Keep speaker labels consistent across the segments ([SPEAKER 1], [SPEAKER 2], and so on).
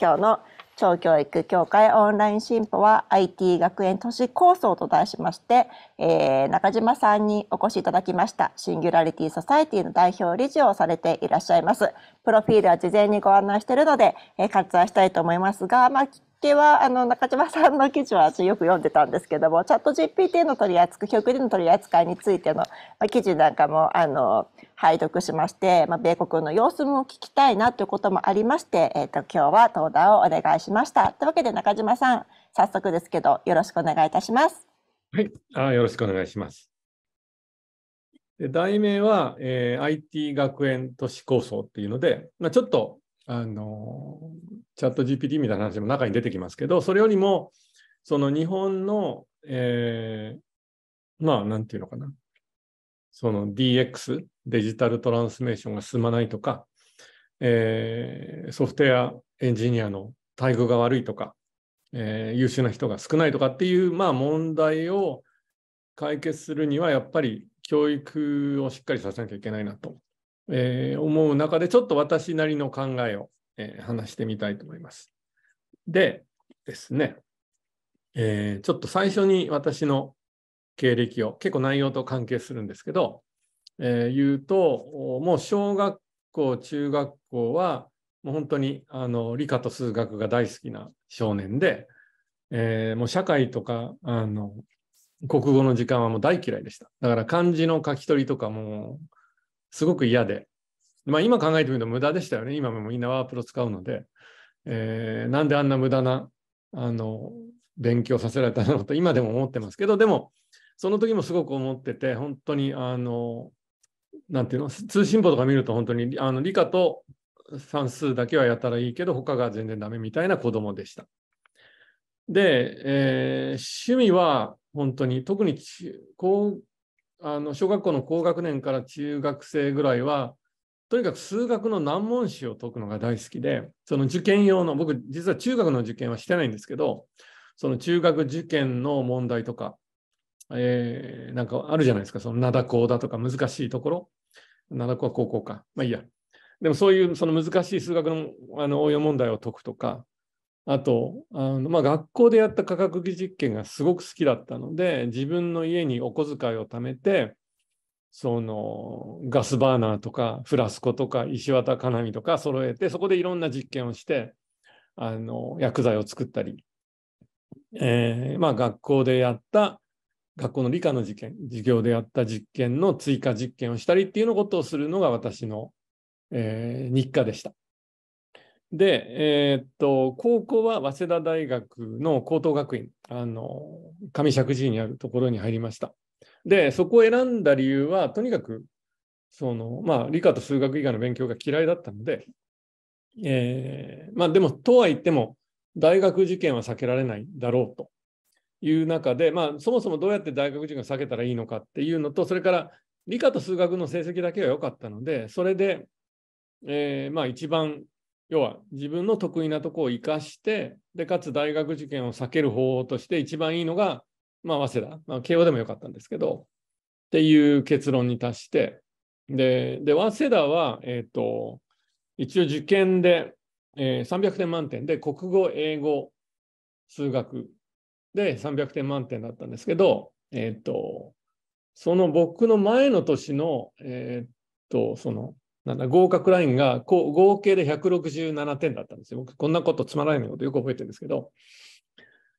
[SPEAKER 1] 今日の超教育協会オンライン進歩は IT 学園都市構想と題しまして、えー、中島さんにお越しいただきましたシンギュラリティソサエティの代表理事をされていらっしゃいますプロフィールは事前にご案内しているので、えー、割愛したいと思いますが、まあ、系はあの中島さんの記事は私よく読んでたんですけどもチャット GPT の取り扱い教育での取り扱いについての記事なんかもあの拝読しまして、まあ、米国の様子も聞きたいなということもありまして、えーと、と今日は登壇をお願いしました。というわけで中島さん早速ですけどよろしくお願いいたします。
[SPEAKER 2] はい、あよろしくお願いします。題名は、えー、IT 学園都市構想っていうので、まあ、ちょっとあのチャット GPT みたいな話も中に出てきますけど、それよりも、その日本の、えー、まあ、なんていうのかな、その DX、デジタルトランスメーションが進まないとか、えー、ソフトウェアエンジニアの待遇が悪いとか、えー、優秀な人が少ないとかっていう、まあ、問題を解決するには、やっぱり教育をしっかりさせなきゃいけないなとえー、思う中で、ちょっと私なりの考えを、えー、話してみたいと思います。でですね、えー、ちょっと最初に私の経歴を、結構内容と関係するんですけど、えー、言うと、もう小学校、中学校は、もう本当にあの理科と数学が大好きな少年で、えー、もう社会とかあの国語の時間はもう大嫌いでした。だから漢字の書き取りとかもすごく嫌で、まあ、今考えてみると無駄でしたよね。今もみんなワープロ使うので、えー、なんであんな無駄なあの勉強させられたのと今でも思ってますけど、でも、その時もすごく思ってて、本当に、あの、なんていうの、通信簿とか見ると本当に、あの理科と算数だけはやったらいいけど、他が全然ダメみたいな子供でした。で、えー、趣味は本当に、特に高あの小学校の高学年から中学生ぐらいは、とにかく数学の難問詞を解くのが大好きで、その受験用の、僕、実は中学の受験はしてないんですけど、その中学受験の問題とか、えー、なんかあるじゃないですか、その灘校だとか難しいところ、灘高は高校か、まあいいや。でもそういうその難しい数学のあの応用問題を解くとか、あと、あのまあ、学校でやった科学技実験がすごく好きだったので、自分の家にお小遣いを貯めて、そのガスバーナーとかフラスコとか石綿金網とか揃えて、そこでいろんな実験をして、あの薬剤を作ったり、えー、まあ、学校でやった学校の理科の実験、授業でやった実験の追加実験をしたりっていうのことをするのが私の、えー、日課でした。で、えー、っと、高校は早稲田大学の高等学院、あの、上石寺にあるところに入りました。で、そこを選んだ理由は、とにかく、その、まあ、理科と数学以外の勉強が嫌いだったので、えー、まあ、でも、とは言っても、大学受験は避けられないだろうという中で、まあ、そもそもどうやって大学受験を避けたらいいのかっていうのと、それから理科と数学の成績だけは良かったので、それで、えーまあ、一番要は自分の得意なとこを生かしてでかつ大学受験を避ける方法として一番いいのが、まあ、早稲田、まあ、慶応でもよかったんですけどっていう結論に達してでで早稲田は、えーと、一応受験で、えー、300点満点で国語英語数学で300点満点だったんですけど、えーと、その僕の前の年の、えーとそのなんだ合格ラインがこう合計で167点だったんですよ。僕、こんなことつまらないことよく覚えてるんですけど。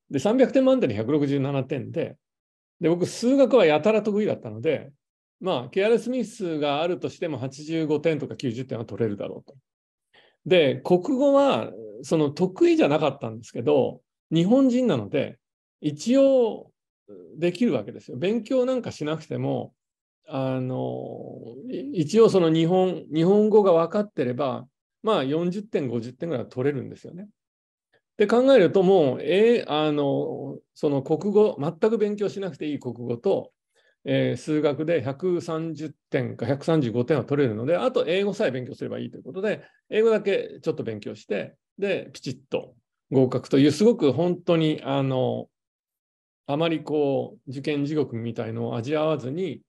[SPEAKER 2] で、300点満点で167点で、で、僕、数学はやたら得意だったので、まあ、ケアレスミスがあるとしても85点とか90点は取れるだろうと。で、国語はその得意じゃなかったんですけど、日本人なので、一応できるわけですよ。勉強なんかしなくても、あの一応その日本日本語が分かってればまあ40点50点ぐらいは取れるんですよね。で考えるともう、えー、あのその国語全く勉強しなくていい国語と、えー、数学で130点か135点は取れるのであと英語さえ勉強すればいいということで英語だけちょっと勉強してでピチッと合格というすごく本当にあのあまりこう受験地獄みたいのを味わわずに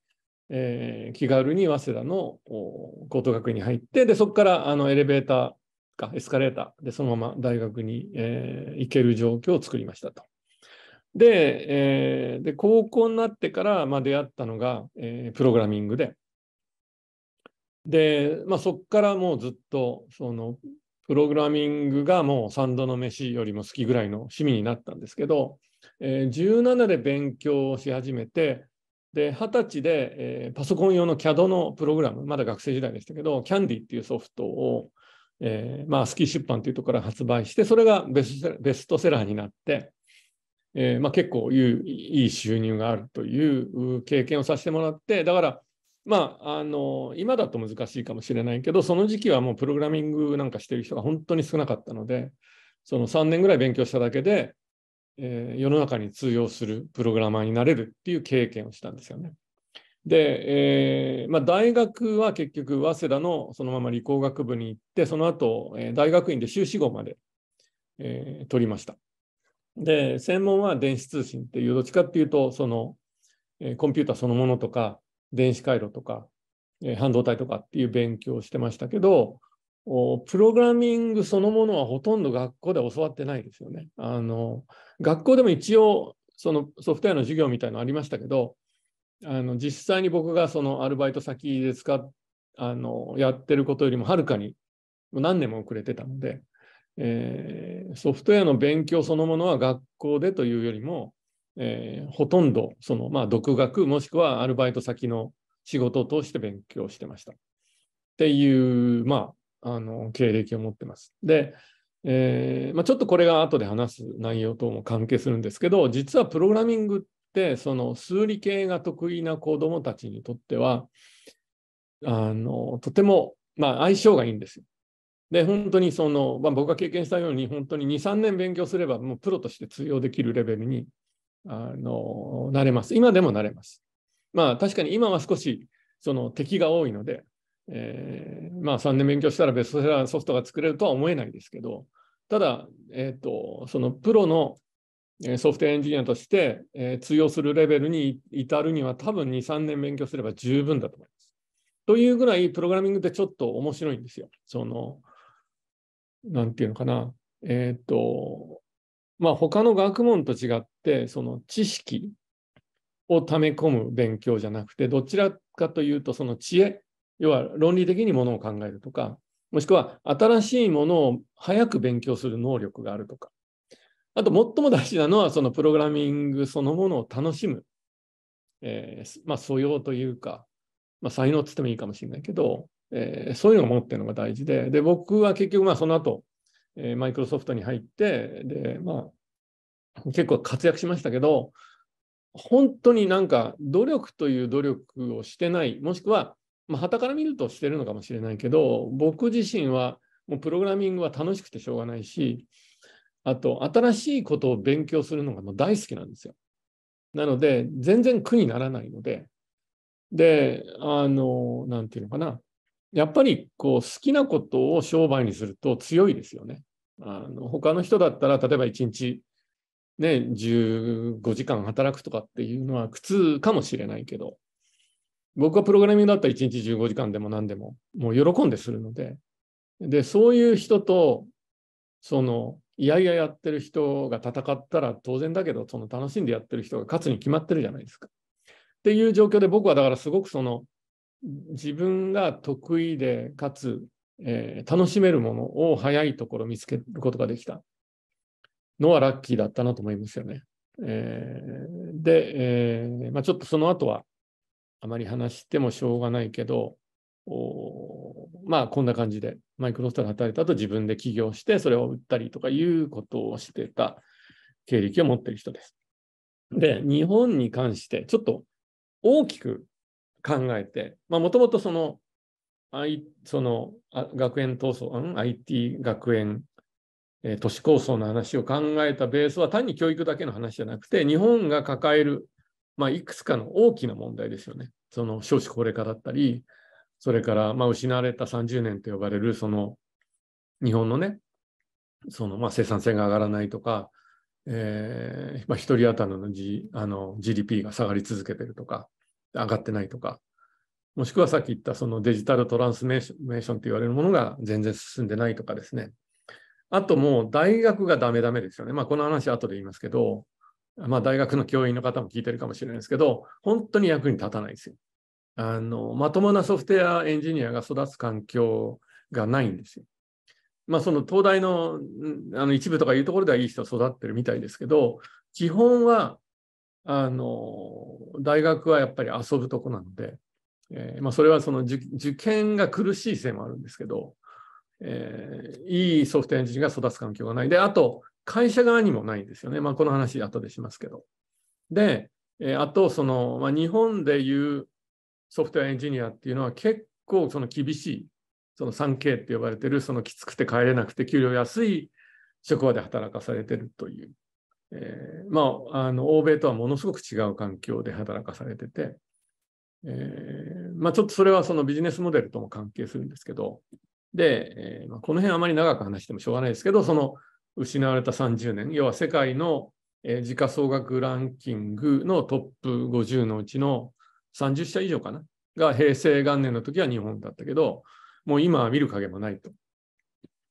[SPEAKER 2] えー、気軽に早稲田の高等学院に入ってでそこからあのエレベーターかエスカレーターでそのまま大学に、えー、行ける状況を作りましたと。で,、えー、で高校になってから、まあ、出会ったのが、えー、プログラミングでで、まあ、そこからもうずっとそのプログラミングがもう三度の飯よりも好きぐらいの趣味になったんですけど、えー、17で勉強し始めてで、20歳で、えー、パソコン用の CAD のプログラム、まだ学生時代でしたけど、Candy っていうソフトを、えー、まあ、スキー出版というところから発売して、それがベストセラーになって、えー、まあ、結構いい収入があるという経験をさせてもらって、だから、まあ、あの今だと難しいかもしれないけど、その時期はもうプログラミングなんかしてる人が本当に少なかったので、その3年ぐらい勉強しただけで、えー、世の中に通用するプログラマーになれるっていう経験をしたんですよね。で、えー、まあ、大学は結局早稲田のそのまま理工学部に行ってその後、えー、大学院で修士号まで、えー、取りました。で専門は電子通信っていうどっちかっていうとその、えコンピューターそのものとか電子回路とか、え半導体とかっていう勉強をしてましたけど、プログラミングそのものはほとんど学校で教わってないですよね。あの学校でも一応そのソフトウェアの授業みたいなのありましたけどあの実際に僕がそのアルバイト先で使っあのやってることよりもはるかに何年も遅れてたので、えー、ソフトウェアの勉強そのものは学校でというよりも、えー、ほとんどその、まあ、独学もしくはアルバイト先の仕事を通して勉強してました。っていう、まあ、あの経歴を持ってます。で、えーまあ、ちょっとこれが後で話す内容とも関係するんですけど、実はプログラミングってその数理系が得意な子どもたちにとっては、あのとても、まあ、相性がいいんですよ。で、本当にその、まあ、僕が経験したように、本当に2、3年勉強すれば、もうプロとして通用できるレベルにあのなれます。今でもなれます。まあ、確かに今は少しその敵が多いので、えー、まあ3年勉強したらベストセラーソフトが作れるとは思えないですけど、ただ、えっ、ー、と、そのプロのソフトエンジニアとして、えー、通用するレベルに至るには多分2、3年勉強すれば十分だと思います。というぐらい、プログラミングってちょっと面白いんですよ。その、なんていうのかな。えっ、ー、と、まあ他の学問と違って、その知識を溜め込む勉強じゃなくて、どちらかというと、その知恵要は論理的にものを考えるとか、もしくは新しいものを早く勉強する能力があるとか、あと最も大事なのはそのプログラミングそのものを楽しむ、えー、まあ、素養というか、まあ、才能っつってもいいかもしれないけど、えー、そういうのを持ってるのが大事で、で僕は結局まあその後、えマイクロソフトに入って、でまあ、結構活躍しましたけど、本当になんか努力という努力をしてない、もしくはまあ、から見るとしてるのかもしれないけど、僕自身はもうプログラミングは楽しくてしょうがないし、あと、新しいことを勉強するのがもう大好きなんですよ。なので、全然苦にならないので、で、あの、なんていうのかな。やっぱり、こう、好きなことを商売にすると強いですよね。あの他の人だったら、例えば1日、ね、15時間働くとかっていうのは苦痛かもしれないけど、僕はプログラミングだったら1日15時間でも何でも、もう喜んでするので、で、そういう人と、その、いやいややってる人が戦ったら当然だけど、その楽しんでやってる人が勝つに決まってるじゃないですか。っていう状況で僕はだからすごくその、自分が得意で、かつ、えー、楽しめるものを早いところ見つけることができたのはラッキーだったなと思いますよね。えー、で、えーまあ、ちょっとその後は、あまり話してもしょうがないけど、まあこんな感じでマイクロソフトで働いた後自分で起業してそれを売ったりとかいうことをしてた経歴を持ってる人です。で、日本に関してちょっと大きく考えて、もともとその、I、その学園闘争、IT 学園、え都市構想の話を考えたベースは単に教育だけの話じゃなくて、日本が抱えるまあ、いくつかの大きな問題ですよね。その少子高齢化だったり、それからまあ失われた30年と呼ばれるその日本のね、そのまあ生産性が上がらないとか、えーまあ、1人当たりの,、G、あの GDP が下がり続けてるとか、上がってないとか、もしくはさっき言ったそのデジタルトランスメーションと言われるものが全然進んでないとかですね。あともう大学がダメダメですよね。まあこの話後で言いますけど、まあ、大学の教員の方も聞いてるかもしれないですけど、本当に役に立たないですよ。あのまともなソフトウェアエンジニアが育つ環境がないんですよ。まあ、その東大のあの一部とかいうところではいい人育ってるみたいですけど、基本はあの大学はやっぱり遊ぶとこなので、えー、まあ、それはその受験が苦しいせいもあるんですけど、えー、いいソフトエンジニアが育つ環境がない。で、あと、会社側にもないんですよね。まあ、この話、後でしますけど。で、えあと、その、まあ、日本でいうソフトウェアエンジニアっていうのは結構その厳しい、その 3K って呼ばれてる、そのきつくて帰れなくて給料安い職場で働かされてるという、えー、まあ、あの、欧米とはものすごく違う環境で働かされてて、えー、まあ、ちょっとそれはそのビジネスモデルとも関係するんですけど、で、えーまあ、この辺あまり長く話してもしょうがないですけど、その失われた30年、要は世界の、えー、時価総額ランキングのトップ50のうちの30社以上かな、が平成元年の時は日本だったけど、もう今は見る影もないと、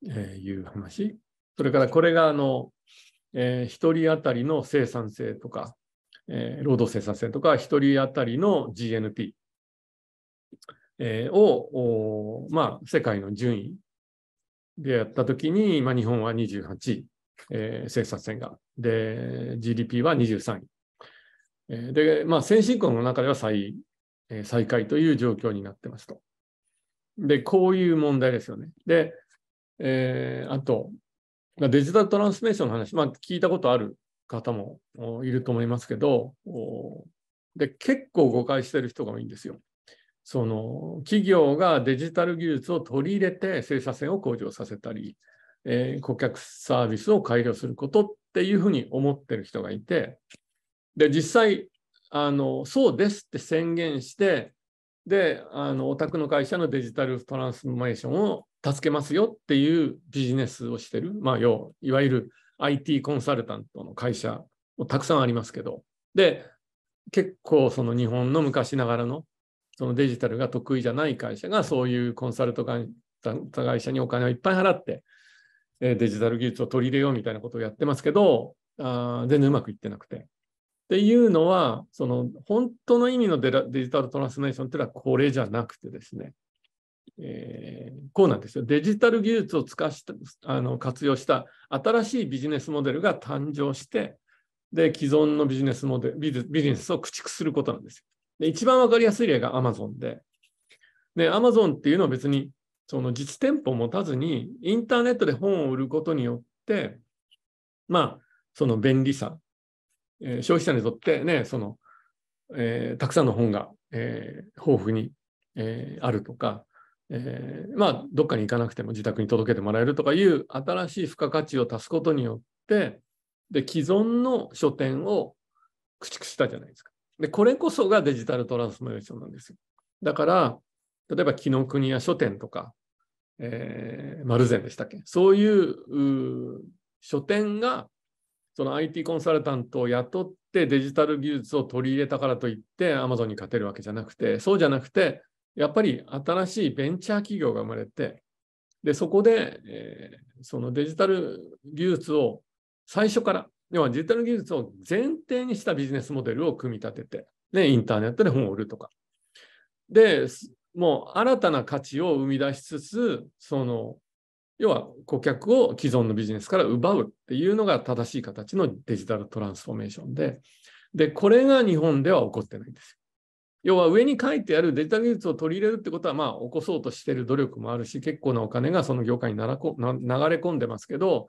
[SPEAKER 2] えー、いう話。それからこれがあの、えー、1人当たりの生産性とか、えー、労働生産性とか、1人当たりの GNP、えー、を、まあ、世界の順位でやったときに、まあ、日本は28位、えー、生産線が。で、GDP は23位。えー、で、まあ、先進国の中では最、えー、最下位という状況になってますと。で、こういう問題ですよね。で、えー、あと、デジタルトランスメーションの話、まあ、聞いたことある方もいると思いますけど、で、結構誤解してる人が多いんですよ。その企業がデジタル技術を取り入れて生産性を向上させたり、えー、顧客サービスを改良することっていうふうに思ってる人がいてで実際あのそうですって宣言してであのお宅の会社のデジタルトランスフォーメーションを助けますよっていうビジネスをしてる、まあ、要いわゆる IT コンサルタントの会社もたくさんありますけどで結構その日本の昔ながらのそのデジタルが得意じゃない会社がそういうコンサルト会社にお金をいっぱい払って、えデジタル技術を取り入れようみたいなことをやってますけど、あ全然うまくいってなくて。っていうのは、その本当の意味のデジタルトランスーメーションっていうのはこれじゃなくてですね、えー、こうなんですよ。デジタル技術を使したあの活用した新しいビジネスモデルが誕生して、で、既存のビジネスモデル、ビジネスを駆逐することなんですよ。で一番わかりやすい例が Amazon で、で、Amazon っていうのは別に、その実店舗持たずに、インターネットで本を売ることによって、まあ、その便利さ、えー、消費者にとってね、その、えー、たくさんの本が、えー、豊富に、えあるとか、えまあ、どっかに行かなくても自宅に届けてもらえるとかいう新しい付加価値を足すことによって、で、既存の書店を駆逐したじゃないですか。で、これこそがデジタルトランスフォーーションなんですよ。だから、例えば、紀ノ国や書店とか、えー、丸善でしたっけそういう書店が、その IT コンサルタントを雇ってデジタル技術を取り入れたからといって Amazon に勝てるわけじゃなくて、そうじゃなくて、やっぱり新しいベンチャー企業が生まれて、で、そこで、えー、そのデジタル技術を最初から要はデジタル技術を前提にしたビジネスモデルを組み立てて、インターネットで本を売るとか。で、もう新たな価値を生み出しつつ、その、要は顧客を既存のビジネスから奪うっていうのが正しい形のデジタルトランスフォーメーションで、で、これが日本では起こってないんです要は上に書いてあるデジタル技術を取り入れるってことは、まあ、起こそうとしている努力もあるし、結構なお金がその業界に流れ込んでますけど、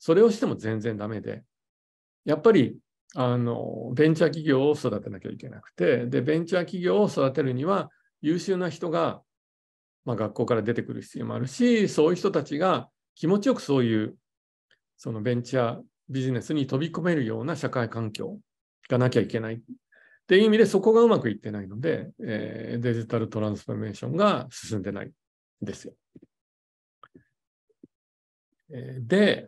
[SPEAKER 2] それをしても全然ダメで、やっぱりあのベンチャー企業を育てなきゃいけなくてでベンチャー企業を育てるには優秀な人が、まあ、学校から出てくる必要もあるしそういう人たちが気持ちよくそういうそのベンチャービジネスに飛び込めるような社会環境がなきゃいけないっていう意味でそこがうまくいってないので、えー、デジタルトランスフォーメーションが進んでないんですよ。で、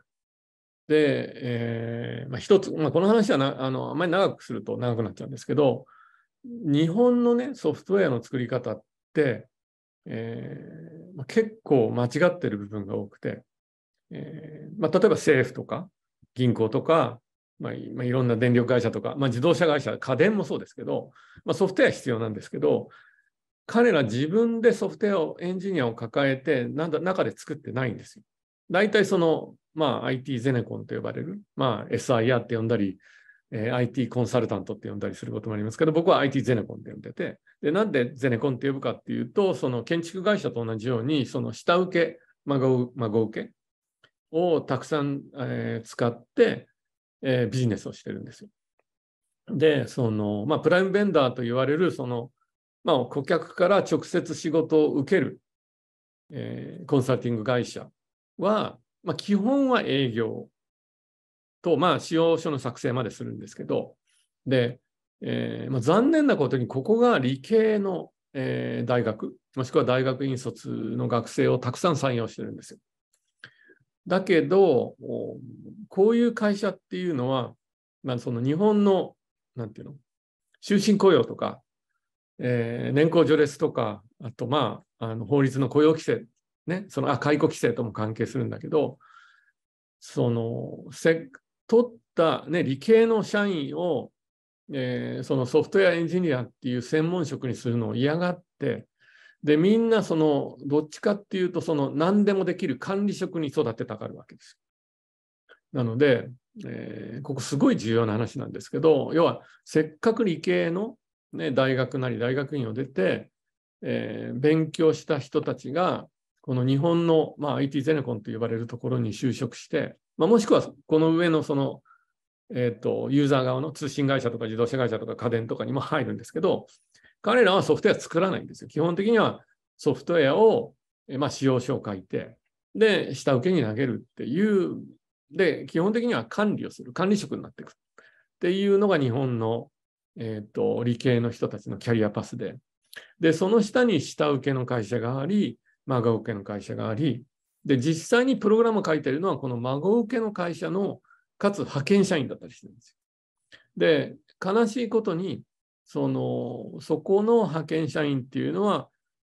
[SPEAKER 2] で、えーまあ、一つ、まあ、この話はなあのあまり長くすると長くなっちゃうんですけど、日本のね、ソフトウェアの作り方って、えーまあ、結構間違ってる部分が多くて、えーまあ、例えば政府とか銀行とか、まあ、まあ、いろんな電力会社とか、まあ、自動車会社、家電もそうですけど、まあ、ソフトウェア必要なんですけど、彼ら自分でソフトウェアを、エンジニアを抱えて、なんだ中で作ってないんですよ。大体そのまあ、IT ゼネコンと呼ばれる、まあ、SIR って呼んだり、えー、IT コンサルタントって呼んだりすることもありますけど、僕は IT ゼネコンって呼んでて、で、なんでゼネコンって呼ぶかっていうと、その建築会社と同じように、その下請け、孫孫請けをたくさん、えー、使って、えー、ビジネスをしてるんですよ。で、その、まあ、プライムベンダーと言われる、その、まあ、顧客から直接仕事を受ける、えー、コンサルティング会社は、まあ、基本は営業と、まあ、使用書の作成までするんですけど、で、えー、まあ、残念なことに、ここが理系の、えー、大学、もしくは大学院卒の学生をたくさん採用してるんですよ。だけど、こういう会社っていうのは、まあ、その日本の、なんていうの、終身雇用とか、えー、年功序列とか、あと、まあ、あの法律の雇用規制ね、そのあ解雇規制とも関係するんだけど、そのせ取った、ね、理系の社員を、えー、そのソフトウェアエンジニアっていう専門職にするのを嫌がって、でみんなそのどっちかっていうとその何でもできる管理職に育てたがるわけですなので、えー、ここすごい重要な話なんですけど要はせっかく理系の、ね、大学なり大学院を出て、えー、勉強した人たちがこの日本の、まあ、IT ゼネコンと呼ばれるところに就職して、まあ、もしくはこの上のその、えっ、ー、と、ユーザー側の通信会社とか自動車会社とか家電とかにも入るんですけど、彼らはソフトウェア作らないんですよ。基本的にはソフトウェアを、えまあ、使用書を書いて、で、下請けに投げるっていう、で、基本的には管理をする、管理職になっていくっていうのが日本の、えっ、ー、と、理系の人たちのキャリアパスで、で、その下に下請けの会社があり、孫請けの会社があり、で、実際にプログラムを書いているのは、この孫受けの会社の、かつ派遣社員だったりしてるんですよ。で、悲しいことに、その、そこの派遣社員っていうのは、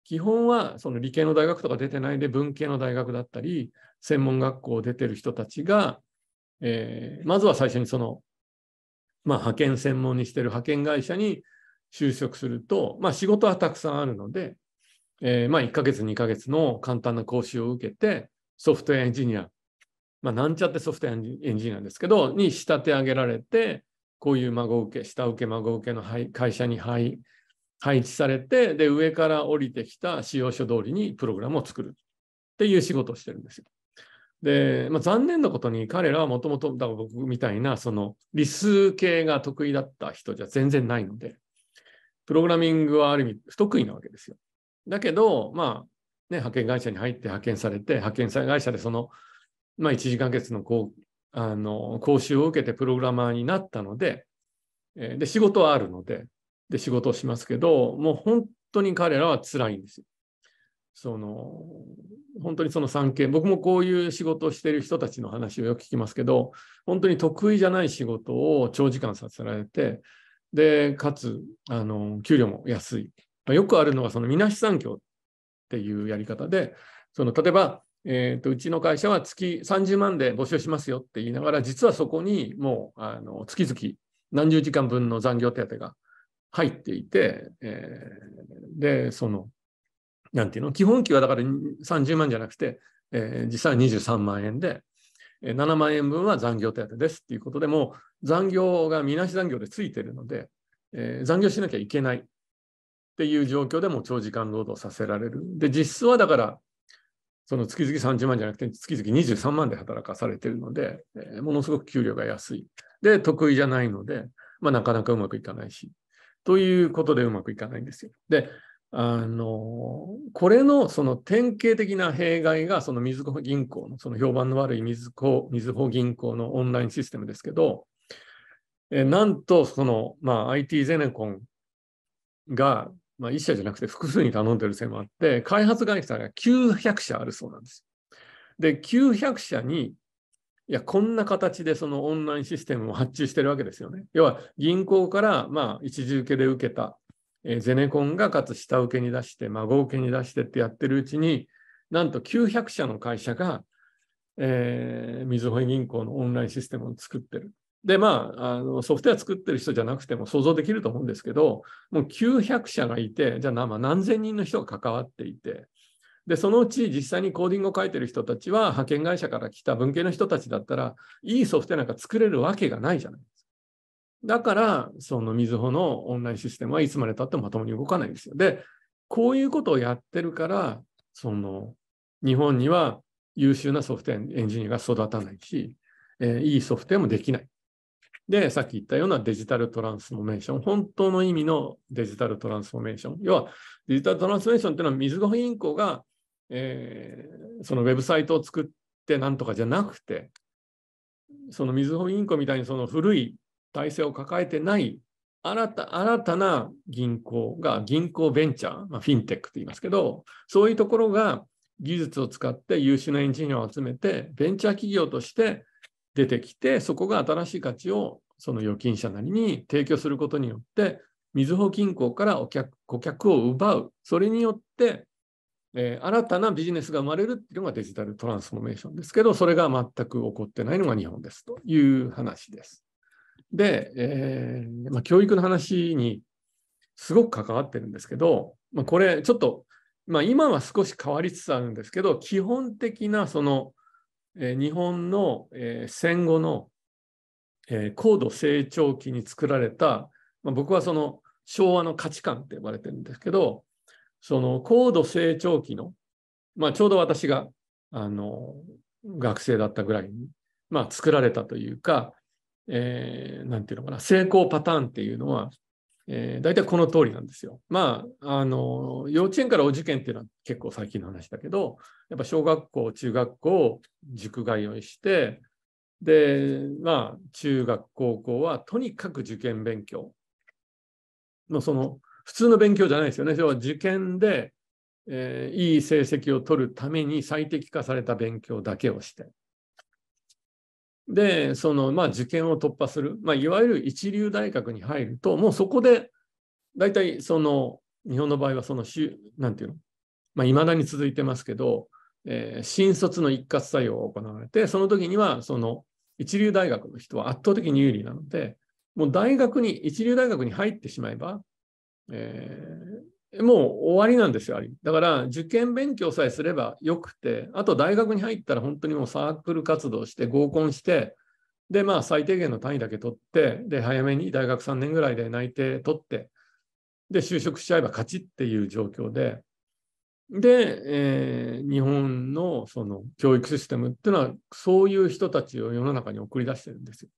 [SPEAKER 2] 基本はその理系の大学とか出てないで、文系の大学だったり、専門学校を出てる人たちが、えー、まずは最初にその、まあ、派遣専門にしてる派遣会社に就職すると、まあ、仕事はたくさんあるので、えー、まあ、1ヶ月、2ヶ月の簡単な講習を受けて、ソフトウェアエンジニア、まあ、なんちゃってソフトウェアエンジニアですけど、に仕立て上げられて、こういう孫受け、下請け孫受けの会社に配置されて、で、上から降りてきた使用書通りにプログラムを作るっていう仕事をしてるんですよ。で、まあ、残念なことに彼らはもともと、僕みたいな、その理数系が得意だった人じゃ全然ないので、プログラミングはある意味不得意なわけですよ。だけど、まあ、ね、派遣会社に入って派遣されて、派遣会社でその、まあ、1時間月のこうあの講習を受けてプログラマーになったので、えで、仕事はあるので、で、仕事をしますけど、もう本当に彼らは辛いんですよ。その、本当にその産経、僕もこういう仕事をしている人たちの話をよく聞きますけど、本当に得意じゃない仕事を長時間させられて、で、かつ、あの、給料も安い。まあ、よくあるのはそのみなし産業っていうやり方で、その例えば、えーと、うちの会社は月30万で募集しますよって言いながら、実はそこにもうあの月々何十時間分の残業手当が入っていて、えー、で、その、なんていうの、基本給はだから30万じゃなくて、えー、実際は23万円で、7万円分は残業手当ですっていうことでも、残業がみなし残業でついてるので、えー、残業しなきゃいけないっていう状況でも長時間労働させられる。で、実質はだから、その月々30万じゃなくて、月々23万で働かされてるので、えー、ものすごく給料が安い。で、得意じゃないので、まあ、なかなかうまくいかないし、ということでうまくいかないんですよ。で、あのこれのその典型的な弊害が、そのみずほ銀行の、その評判の悪いみずほ銀行のオンラインシステムですけど、えなんと、その、まあ、IT ゼネコンがまあ、1社じゃなくて複数に頼んでるせいもあって、開発会社が900社あるそうなんです。で、900社に、いや、こんな形でそのオンラインシステムを発注してるわけですよね。要は、銀行から、まあ、一時受けで受けた、えー、ゼネコンがかつ下請けに出して、孫請けに出してってやってるうちに、なんと900社の会社が、えー、みずほ銀行のオンラインシステムを作ってる。で、まあ、あのソフトウェア作ってる人じゃなくても想像できると思うんですけど、もう900社がいて、じゃあ、まあ、何千人の人が関わっていて、で、そのうち実際にコーディングを書いてる人たちは、派遣会社から来た文系の人たちだったら、いいソフトウェアなんか作れるわけがないじゃないですか。だから、そのみずほのオンラインシステムはいつまでたってもまともに動かないんですよ。で、こういうことをやってるから、その、日本には優秀なソフトウェアエンジニアが育たないし、えー、いいソフトウェアもできない。で、さっき言ったようなデジタルトランスフォーメーション、本当の意味のデジタルトランスフォーメーション。要は、デジタルトランスフォーメーションっていうのは、水ほ銀行が、えー、そのウェブサイトを作ってなんとかじゃなくて、そのみずほ銀行みたいにその古い体制を抱えてない新た新たな銀行が銀行ベンチャー、まあ、フィンテックと言いますけど、そういうところが技術を使って優秀なエンジニアを集めて、ベンチャー企業として出てきて、そこが新しい価値をその預金者なりに提供することによって、みずほ銀行からお客顧客を奪う、それによって、えー、新たなビジネスが生まれるっていうのがデジタルトランスフォーメーションですけど、それが全く起こってないのが日本ですという話です。で、えー、まあ、教育の話にすごく関わってるんですけど、まあ、これちょっと、まあ、今は少し変わりつつあるんですけど、基本的なそのえ日本の、え戦後の、え高度成長期に作られた、まあ、僕はその昭和の価値観って呼ばれてるんですけど、その高度成長期の、まあ、ちょうど私があの学生だったぐらいに、まあ、作られたというか、えー、なんていうのかな成功パターンっていうのはえー、大体この通りなんですよ。まあ、あの、幼稚園からお受験っていうのは結構最近の話だけど、やっぱ小学校、中学校、塾通をして、で、まあ、中学、高校はとにかく受験勉強の、その、普通の勉強じゃないですよね。要は受験で、えー、いい成績を取るために最適化された勉強だけをして。で、その、まあ、受験を突破する、まあ、いわゆる一流大学に入ると、もうそこで、大体、その、日本の場合は、その、なんていうの、まあ、未だに続いてますけど、えー、新卒の一括採用が行われて、その時には、その、一流大学の人は圧倒的に有利なので、もう大学に、一流大学に入ってしまえば、えー、もう終わりなんですよ、だから、受験勉強さえすればよくて、あと大学に入ったら本当にもうサークル活動して合コンして、で、まあ、最低限の単位だけ取って、で、早めに大学3年ぐらいで内定取って、で、就職しちゃえば勝ちっていう状況で、で、えー、日本のその教育システムっていうのは、そういう人たちを世の中に送り出してるんですよ。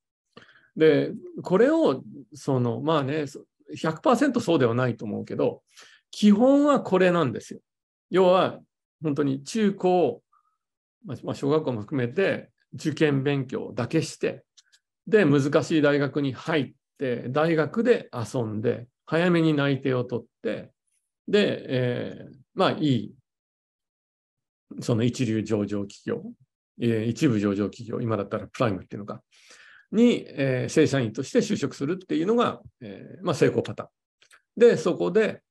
[SPEAKER 2] で、これを、その、まあね、100%そうではないと思うけど、基本はこれなんですよ。要は、本当に中高、まあ、小学校も含めて受験勉強だけして、で、難しい大学に入って、大学で遊んで、早めに内定を取って、で、えー、まあ、いい、その一流上場企業、えー、一部上場企業、今だったらプライムっていうのか、に、えー、正社員として就職するっていうのが、えーまあ、成功パターン。で、そこで、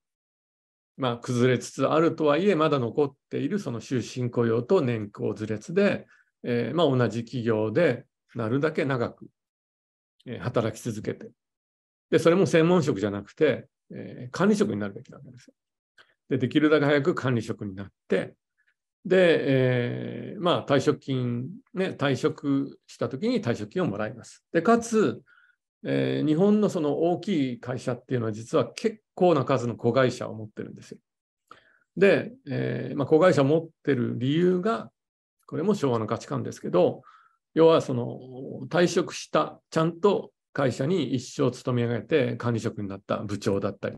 [SPEAKER 2] まあ、崩れつつあるとはいえ、まだ残っているその終身雇用と年功序列で、えー、まあ、同じ企業でなるだけ長く、えー、働き続けてで、それも専門職じゃなくて、えー、管理職になるべきなわけですよ。で、できるだけ早く管理職になって、で、えー、まあ、退職金、ね、退職したときに退職金をもらいます。で、かつ、えー、日本のその大きい会社っていうのは実は結構な数の子会社を持ってるんですよ。で、えー、まあ、子会社を持ってる理由が、これも昭和の価値観ですけど、要はその退職した、ちゃんと会社に一生勤め上げて管理職になった部長だったり、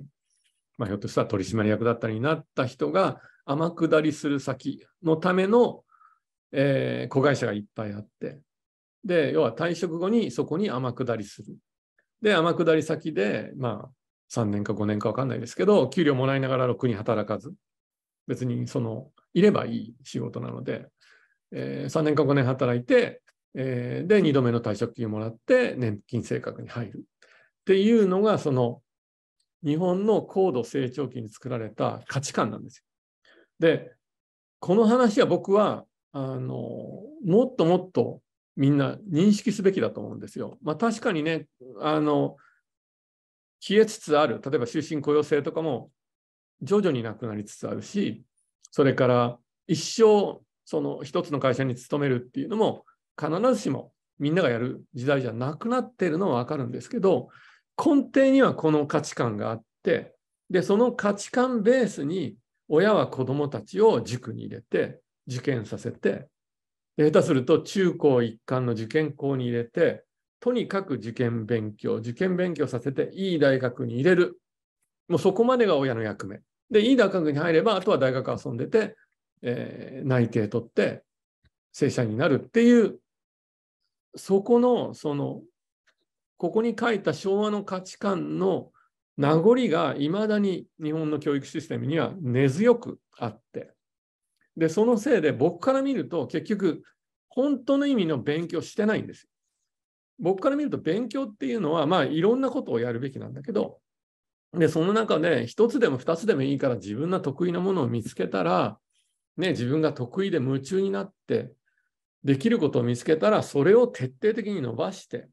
[SPEAKER 2] まあ、ひょっとしたら取締役だったりになった人が天下りする先のための、えー、子会社がいっぱいあって、で、要は退職後にそこに天下りする。で、天下り先で、まあ、3年か5年か分かんないですけど、給料もらいながらろくに働かず、別にその、いればいい仕事なので、えー、3年か5年働いて、えー、で、2度目の退職金をもらって、年金生活に入る。っていうのが、その、日本の高度成長期に作られた価値観なんですよ。で、この話は僕は、あの、もっともっとみんな認識すべきだと思うんですよ。まあ確かにね、あの、消えつつある、例えば終身雇用制とかも徐々になくなりつつあるし、それから一生その一つの会社に勤めるっていうのも必ずしもみんながやる時代じゃなくなってるのはわかるんですけど、根底にはこの価値観があって、で、その価値観ベースに親は子供たちを塾に入れて、受験させて、下手すると中高一貫の受験校に入れて、とにかく受験勉強、受験勉強させて、いい大学に入れる。もうそこまでが親の役目。で、いい大学に入れば、あとは大学遊んでて、えー、内定取って、正社員になるっていう、そこの、その、ここに書いた昭和の価値観の名残がいまだに日本の教育システムには根強くあって、で、そのせいで僕から見ると結局、本当の意味の勉強してないんですよ。僕から見ると勉強っていうのは、まあ、いろんなことをやるべきなんだけど、で、その中で、一つでも二つでもいいから自分の得意なものを見つけたら、ね、自分が得意で夢中になって、できることを見つけたら、それを徹底的に伸ばして、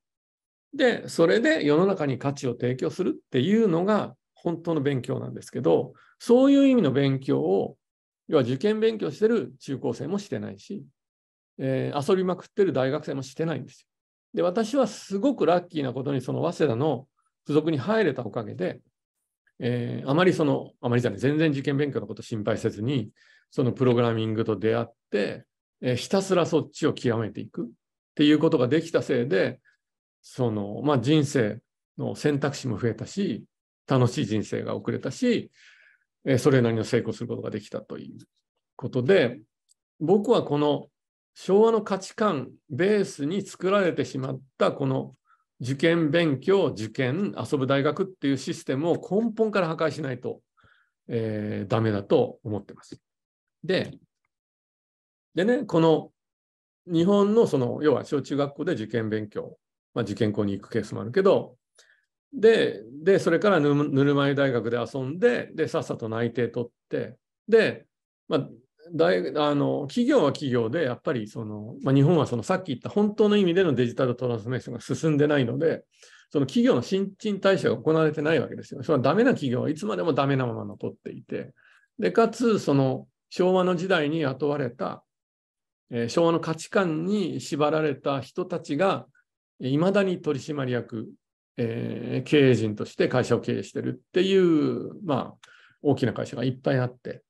[SPEAKER 2] で、それで世の中に価値を提供するっていうのが本当の勉強なんですけど、そういう意味の勉強を、要は受験勉強してる中高生もしてないし、えー、遊びまくってる大学生もしてないんですよ。で、私はすごくラッキーなことに、その早稲田の付属に入れたおかげで、えー、あまりその、あまりじゃない、全然受験勉強のこと心配せずに、そのプログラミングと出会って、えー、ひたすらそっちを極めていくっていうことができたせいで、その、まあ、人生の選択肢も増えたし、楽しい人生が送れたし、えー、それなりの成功することができたということで、僕はこの昭和の価値観ベースに作られてしまったこの受験勉強受験遊ぶ大学っていうシステムを根本から破壊しないと、えー、ダメだと思ってます。ででねこの日本のその要は小中学校で受験勉強、まあ、受験校に行くケースもあるけどででそれからぬるま湯大学で遊んででさっさと内定取ってで、まあ、大あの企業は企業で、やっぱりその、まあ、日本はそのさっき言った本当の意味でのデジタルトランスメーションが進んでないので、その企業の新陳代謝が行われてないわけですよ。それはダメな企業はいつまでもダメなまま残っていて、でかつ、その昭和の時代に雇われた、えー、昭和の価値観に縛られた人たちが、いまだに取締役、えー、経営陣として会社を経営してるっていう、まあ、大きな会社がいっぱいあって、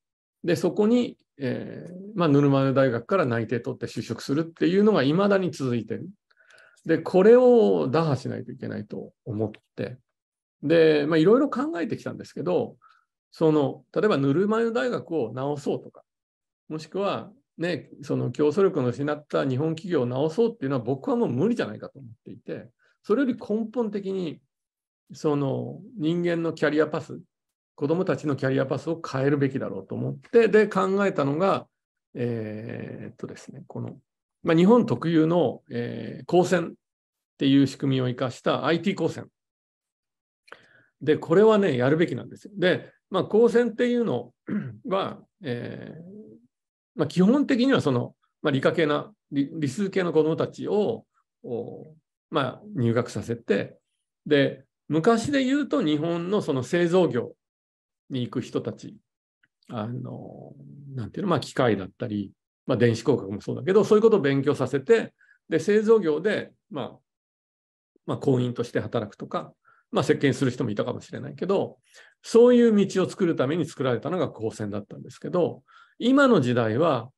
[SPEAKER 2] で、そこに、えー、まあ、ヌルマ大学から内定取って就職するっていうのがいまだに続いてる。で、これを打破しないといけないと思って、で、まあ、いろいろ考えてきたんですけど、その、例えばぬるま湯大学を直そうとか、もしくは、ね、その競争力の失った日本企業を直そうっていうのは僕はもう無理じゃないかと思っていて、それより根本的に、その人間のキャリアパス、子どもたちのキャリアパスを変えるべきだろうと思って、で、考えたのが、えー、っとですね、この、まあ、日本特有の、えー、高専っていう仕組みを生かした IT 高専。で、これはね、やるべきなんですよ。で、まあ、高専っていうのは、えーまあ、基本的にはその、まあ、理科系な理、理数系の子どもたちを、まあ、入学させて、で、昔で言うと日本のその製造業に行く人たち、あの、なんていうの、まあ、機械だったり、まあ、電子工学もそうだけど、そういうことを勉強させて、で、製造業で、まあ、まあ、工員として働くとか、まあ、石する人もいたかもしれないけど、そういう道を作るために作られたのが高専だったんですけど、今の時代は、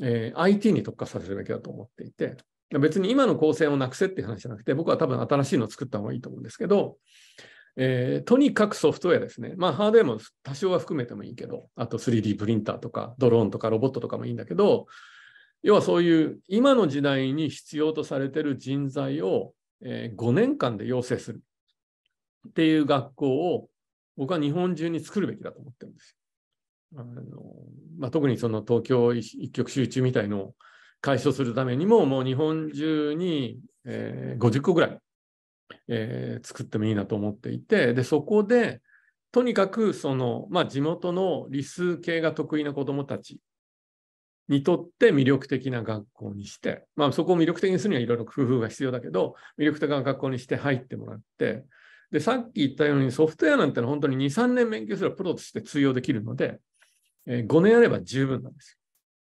[SPEAKER 2] えー、IT に特化させるべきだと思っていて、別に今の光線をなくせっていう話じゃなくて、僕は多分新しいのを作った方がいいと思うんですけど、えー、とにかくソフトウェアですね。まあ、ハードウェアも多少は含めてもいいけど、あと 3D プリンターとか、ドローンとかロボットとかもいいんだけど、要はそういう今の時代に必要とされてる人材を、えー、5年間で養成するっていう学校を僕は日本中に作るべきだと思ってるんですよ。あのまあ、特にその東京一極集中みたいのを解消するためにも、もう日本中に、えー、50個ぐらいえー、作ってもいいなと思っていてでそこでとにかくその、まあ、地元の理数系が得意な子どもたちにとって魅力的な学校にして、まあ、そこを魅力的にするにはいろいろ工夫が必要だけど魅力的な学校にして入ってもらってでさっき言ったようにソフトウェアなんてのは本当に23年勉強すればプロとして通用できるので、えー、5年あれば十分なんです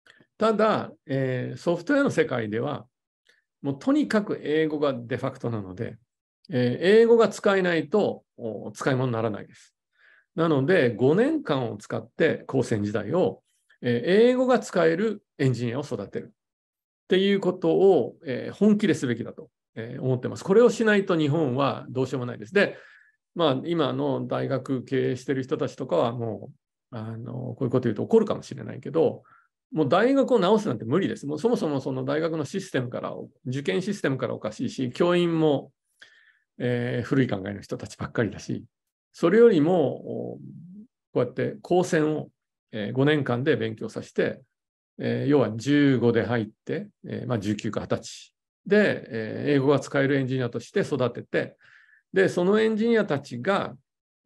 [SPEAKER 2] よ。ただ、えー、ソフトウェアの世界ではもうとにかく英語がデファクトなのでえー、英語が使えないと使い物にならないです。なので、5年間を使って高専時代を、えー、英語が使えるエンジニアを育てるっていうことを、えー、本気ですべきだと、えー、思ってます。これをしないと日本はどうしようもないです。で、まあ、今の大学経営してる人たちとかはもう、あのこういうこと言うと怒るかもしれないけど、もう大学を直すなんて無理です。もうそもそもその大学のシステムから、受験システムからおかしいし、教員もえー、古い考えの人たちばっかりだし、それよりも、こうやって高専を、えー、5年間で勉強させて、えー、要は15で入って、えーまあ、19か20歳で、えー、英語が使えるエンジニアとして育てて、で、そのエンジニアたちが、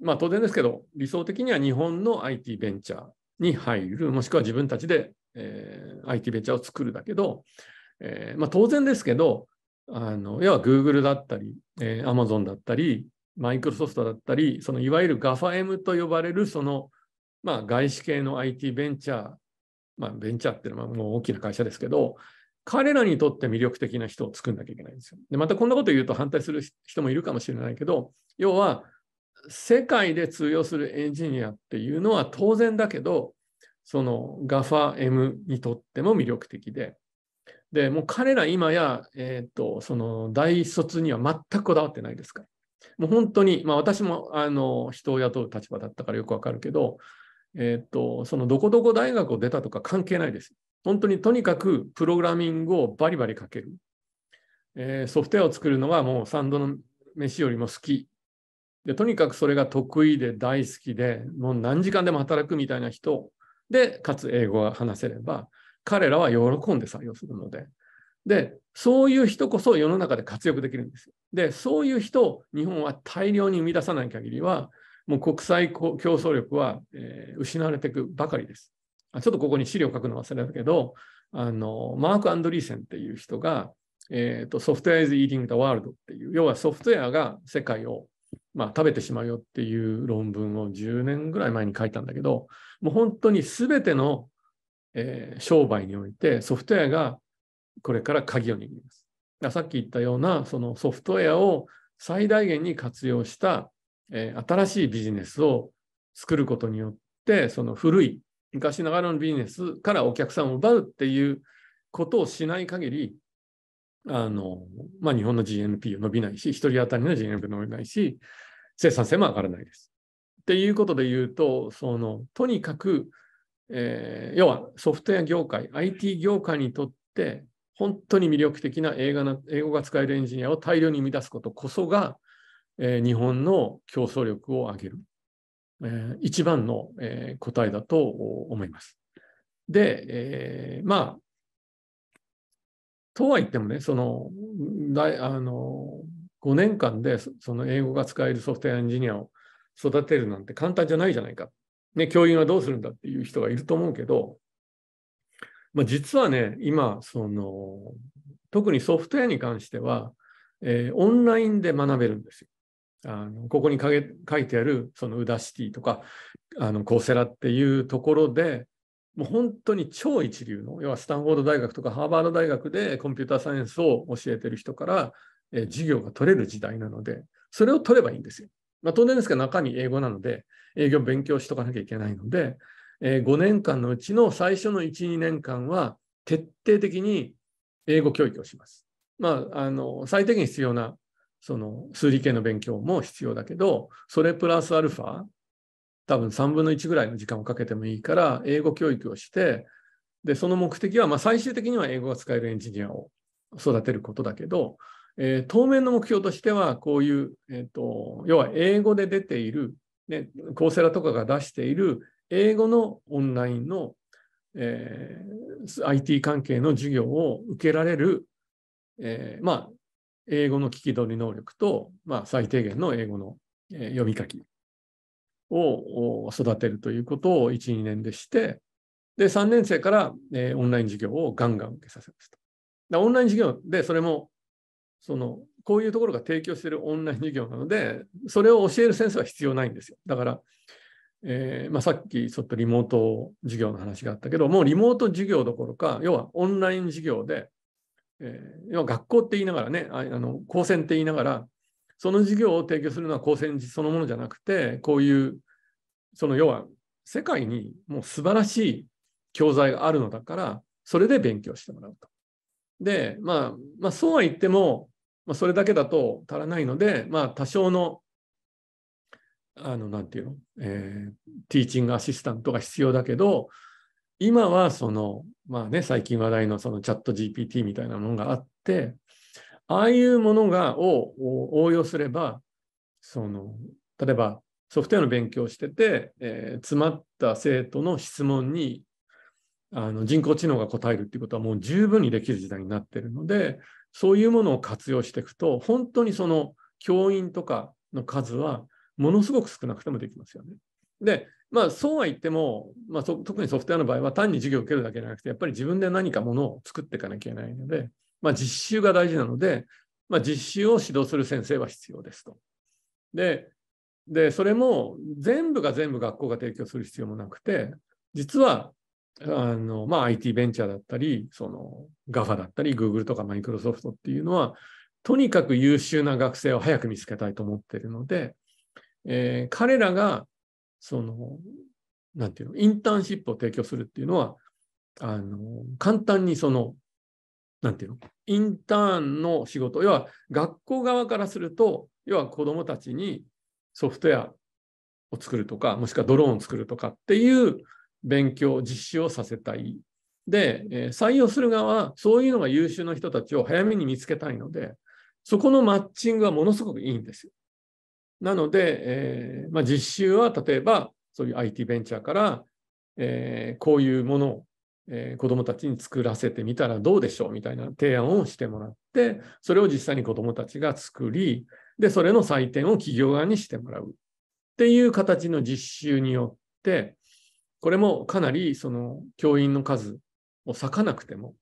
[SPEAKER 2] まあ当然ですけど、理想的には日本の IT ベンチャーに入る、もしくは自分たちで、えー、IT ベンチャーを作るだけど、えーまあ、当然ですけど、あの要は Google だったり、えー、Amazon だったり、マイクロソフトだったり、そのいわゆる GAFAM と呼ばれるその、まあ、外資系の IT ベンチャー、まあ、ベンチャーっていうのはもう大きな会社ですけど、彼らにとって魅力的な人を作んなきゃいけないんですよ。で、またこんなこと言うと反対する人もいるかもしれないけど、要は世界で通用するエンジニアっていうのは当然だけど、その GAFAM にとっても魅力的で、で、もう彼ら今や、えっ、ー、と、その大卒には全くこだわってないですから。もう本当に、まあ私もあの人を雇う立場だったからよくわかるけど、えっ、ー、と、そのどこどこ大学を出たとか関係ないです。本当にとにかくプログラミングをバリバリかける。えー、ソフトウェアを作るのはもうサンドの飯よりも好き。で、とにかくそれが得意で大好きで、もう何時間でも働くみたいな人で、かつ英語が話せれば、彼らは喜んで採用するので。で、そういう人こそ世の中で活躍できるんですよ。で、そういう人を日本は大量に生み出さない限りは、もう国際競争力は、えー、失われていくばかりです。あちょっとここに資料書くの忘れたけど、あのマーク・アンドリーセンっていう人が、えーと、ソフトウェアイズ・イーティング・ザ・ワールドっていう、要はソフトウェアが世界を、まあ、食べてしまうよっていう論文を10年ぐらい前に書いたんだけど、もう本当に全てのえー、商売においてソフトウェアがこれから鍵を握ります。さっき言ったようなそのソフトウェアを最大限に活用した、えー、新しいビジネスを作ることによってその古い昔ながらのビジネスからお客さんを奪うっていうことをしない限りあの、まあ、日本の GNP は伸びないし1人当たりの GNP 伸びないし生産性も上がらないです。っていうことで言うとそのとにかくえー、要はソフトウェア業界、IT 業界にとって本当に魅力的な英語な英語が使えるエンジニアを大量に生み出すことこそが、えー、日本の競争力を上げる、えー、一番の、えー、答えだと思います。で、えー、まあ、とは言ってもね、そのあの5年間でその英語が使えるソフトウェアエンジニアを育てるなんて簡単じゃないじゃないかっね、教員はどうするんだっていう人がいると思うけど、まあ、実はね、今、その、特にソフトウェアに関しては、えー、オンラインで学べるんですよ。あのここに書いてある、そのウダシティとか、あのコーセラっていうところで、もう本当に超一流の、要はスタンフォード大学とかハーバード大学でコンピューターサイエンスを教えてる人から、えー、授業が取れる時代なので、それを取ればいいんですよ。まあ、当然ですけど中身英語なので営業勉強しとかなきゃいけないので、えー、5年間のうちの最初の1、2年間は徹底的に英語教育をします。まあ、あの最低限必要なその数理系の勉強も必要だけど、それプラスアルファ、多分3分の1ぐらいの時間をかけてもいいから、英語教育をして、で、その目的は、まあ、最終的には英語が使えるエンジニアを育てることだけど、えー、当面の目標としては、こういう、えーと、要は英語で出ている、ね、コーセラとかが出している英語のオンラインの、えー、IT 関係の授業を受けられる、えー、まあ、英語の聞き取り能力と、まあ、最低限の英語の、え読み書きを育てるということを1、2年でして、で、3年生から、えー、オンライン授業をガンガン受けさせますた。オンライン授業でそれもそのこういうところが提供しているオンライン授業なので、それを教える先生は必要ないんですよ。だから、えー、まあ、さっきちょっとリモート授業の話があったけど、もうリモート授業どころか、要はオンライン授業で、えー、要は学校って言いながらね、あの高専って言いながら、その授業を提供するのは高専そのものじゃなくて、こういう、その要は世界にもう素晴らしい教材があるのだから、それで勉強してもらうと。で、まあ、まあ、そうは言っても、まあ、それだけだと足らないので、まあ、多少の、あの、なんていうの、えー、ティーチングアシスタントが必要だけど、今はその、まあね、最近話題のそのチャット GPT みたいなものがあって、ああいうものがを応用すれば、その、例えばソフトウェアの勉強をしてて、えー、詰まった生徒の質問にあの人工知能が答えるっていうことはもう十分にできる時代になってるので、そういうものを活用していくと、本当にその教員とかの数はものすごく少なくてもできますよね。で、まあ、そうは言っても、まあ、特にソフトウェアの場合は単に授業を受けるだけじゃなくて、やっぱり自分で何かものを作っていかなきゃいけないので、まあ、実習が大事なので、まあ、実習を指導する先生は必要ですと。で、でそれも全部が全部学校が提供する必要もなくて、実はあの、まあ、IT ベンチャーだったり、その GAFA だったり、Google とかマイクロソフトっていうのは、とにかく優秀な学生を早く見つけたいと思ってるので、えー、彼らが、その、なんていうの、インターンシップを提供するっていうのは、あの、簡単にその、なんていうの、インターンの仕事、要は学校側からすると、要は子どもたちにソフトウェアを作るとか、もしくはドローンを作るとかっていう勉強、実施をさせたい。で、え採用する側は、そういうのが優秀な人たちを早めに見つけたいので、そこのマッチングはものすごくいいんですよ。なので、えー、まあ、実習は例えば、そういう IT ベンチャーから、えー、こういうものを、えー、子どもたちに作らせてみたらどうでしょうみたいな提案をしてもらって、それを実際に子どもたちが作り、で、それの採点を企業側にしてもらうっていう形の実習によって、これもかなりその教員の数を割かなくても、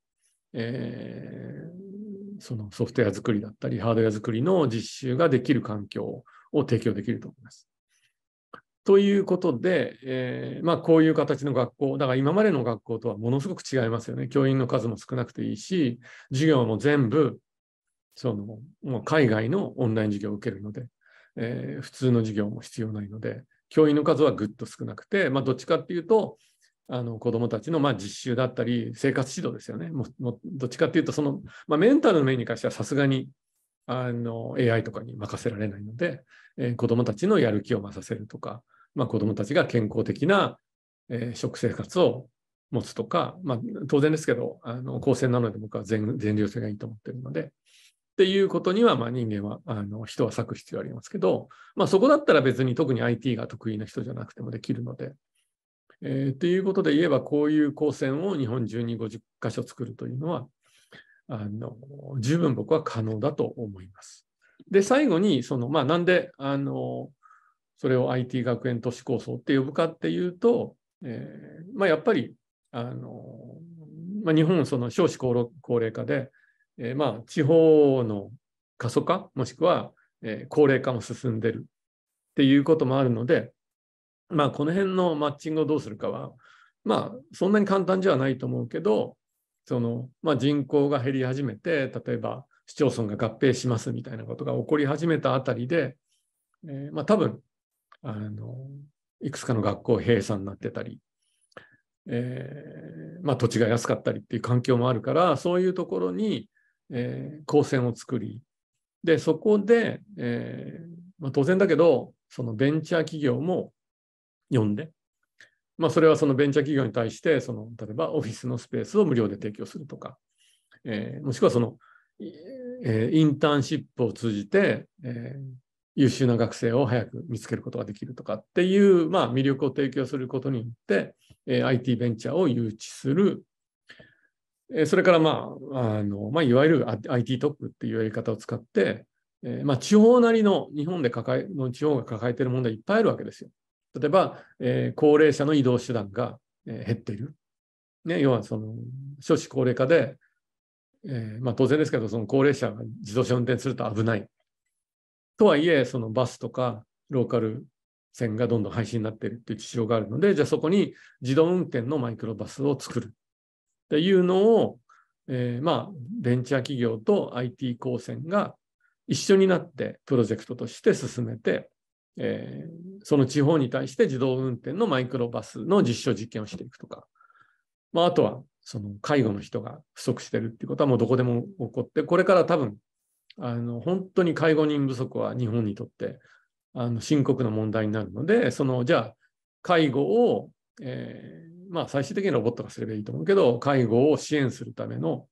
[SPEAKER 2] えー、そのソフトウェア作りだったり、ハードウェア作りの実習ができる環境を提供できると思います。ということで、えー、まあ、こういう形の学校、だから今までの学校とはものすごく違いますよね。教員の数も少なくていいし、授業も全部、そのもう海外のオンライン授業を受けるので、えー、普通の授業も必要ないので、教員の数はぐっと少なくて、まあ、どっちかっていうと、あの子どもたちのまあ実習だったり、生活指導ですよね。ももどっちかっていうと、その、まあ、メンタルの面に関してはさすがにあの AI とかに任せられないので、えー、子どもたちのやる気を増させるとか、まあ、子どもたちが健康的な、えー、食生活を持つとか、まあ、当然ですけど、あの高専なので僕は全全寮制がいいと思っているので、っていうことには、まあ、人間は、あの人は割く必要ありますけど、まあ、そこだったら別に特に IT が得意な人じゃなくてもできるので。えー、ということで言えば、こういう高専を日本中に50箇所作るというのは、あの十分僕は可能だと思います。で、最後に、その、まあ、なんで、あの、それを IT 学園都市構想って呼ぶかっていうと、えー、まあ、やっぱり、あの、まあ、日本、その少子高齢化で、えー、まあ、地方の過疎化、もしくは、えー、高齢化も進んでるっていうこともあるので、まあ、この辺のマッチングをどうするかは、まあ、そんなに簡単じゃないと思うけど、そのまあ、人口が減り始めて、例えば市町村が合併しますみたいなことが起こり始めたあたりで、えー、まあ、多分あのいくつかの学校閉鎖になってたり、えー、まあ、土地が安かったりっていう環境もあるからそういうところにえー、光線を作り、で、そこで、えー、まあ、当然だけど、そのベンチャー企業も呼んで、まあ、それはそのベンチャー企業に対して、その、例えばオフィスのスペースを無料で提供するとか、えー、もしくはその、えー、インターンシップを通じて、えー、優秀な学生を早く見つけることができるとかっていう、まあ、魅力を提供することによって、えー、IT ベンチャーを誘致するそれからまあ、あの、まあ、いわゆる IT トップっていうやり方を使って、えー、まあ、地方なりの日本で抱え、の地方が抱えている問題いっぱいあるわけですよ。例えば、えー、高齢者の移動手段が、えー、減っている。ね、要はその、少子高齢化で、えまあ、当然ですけど、その高齢者が自動車運転すると危ない。とはいえ、そのバスとかローカル線がどんどん廃止になっているっていう事情があるので、じゃあそこに自動運転のマイクロバスを作るっていうのを、えー、まあ、ベンチャー企業と IT 高専が一緒になってプロジェクトとして進めて、えー、その地方に対して自動運転のマイクロバスの実証実験をしていくとか、まあ、あとはその介護の人が不足してるっていうことはもうどこでも起こって、これから多分、あの本当に介護人不足は日本にとってあの深刻な問題になるので、そのじゃあ、介護を、えー、まあ、最終的にロボットがすればいいと思うけど、介護を支援するための、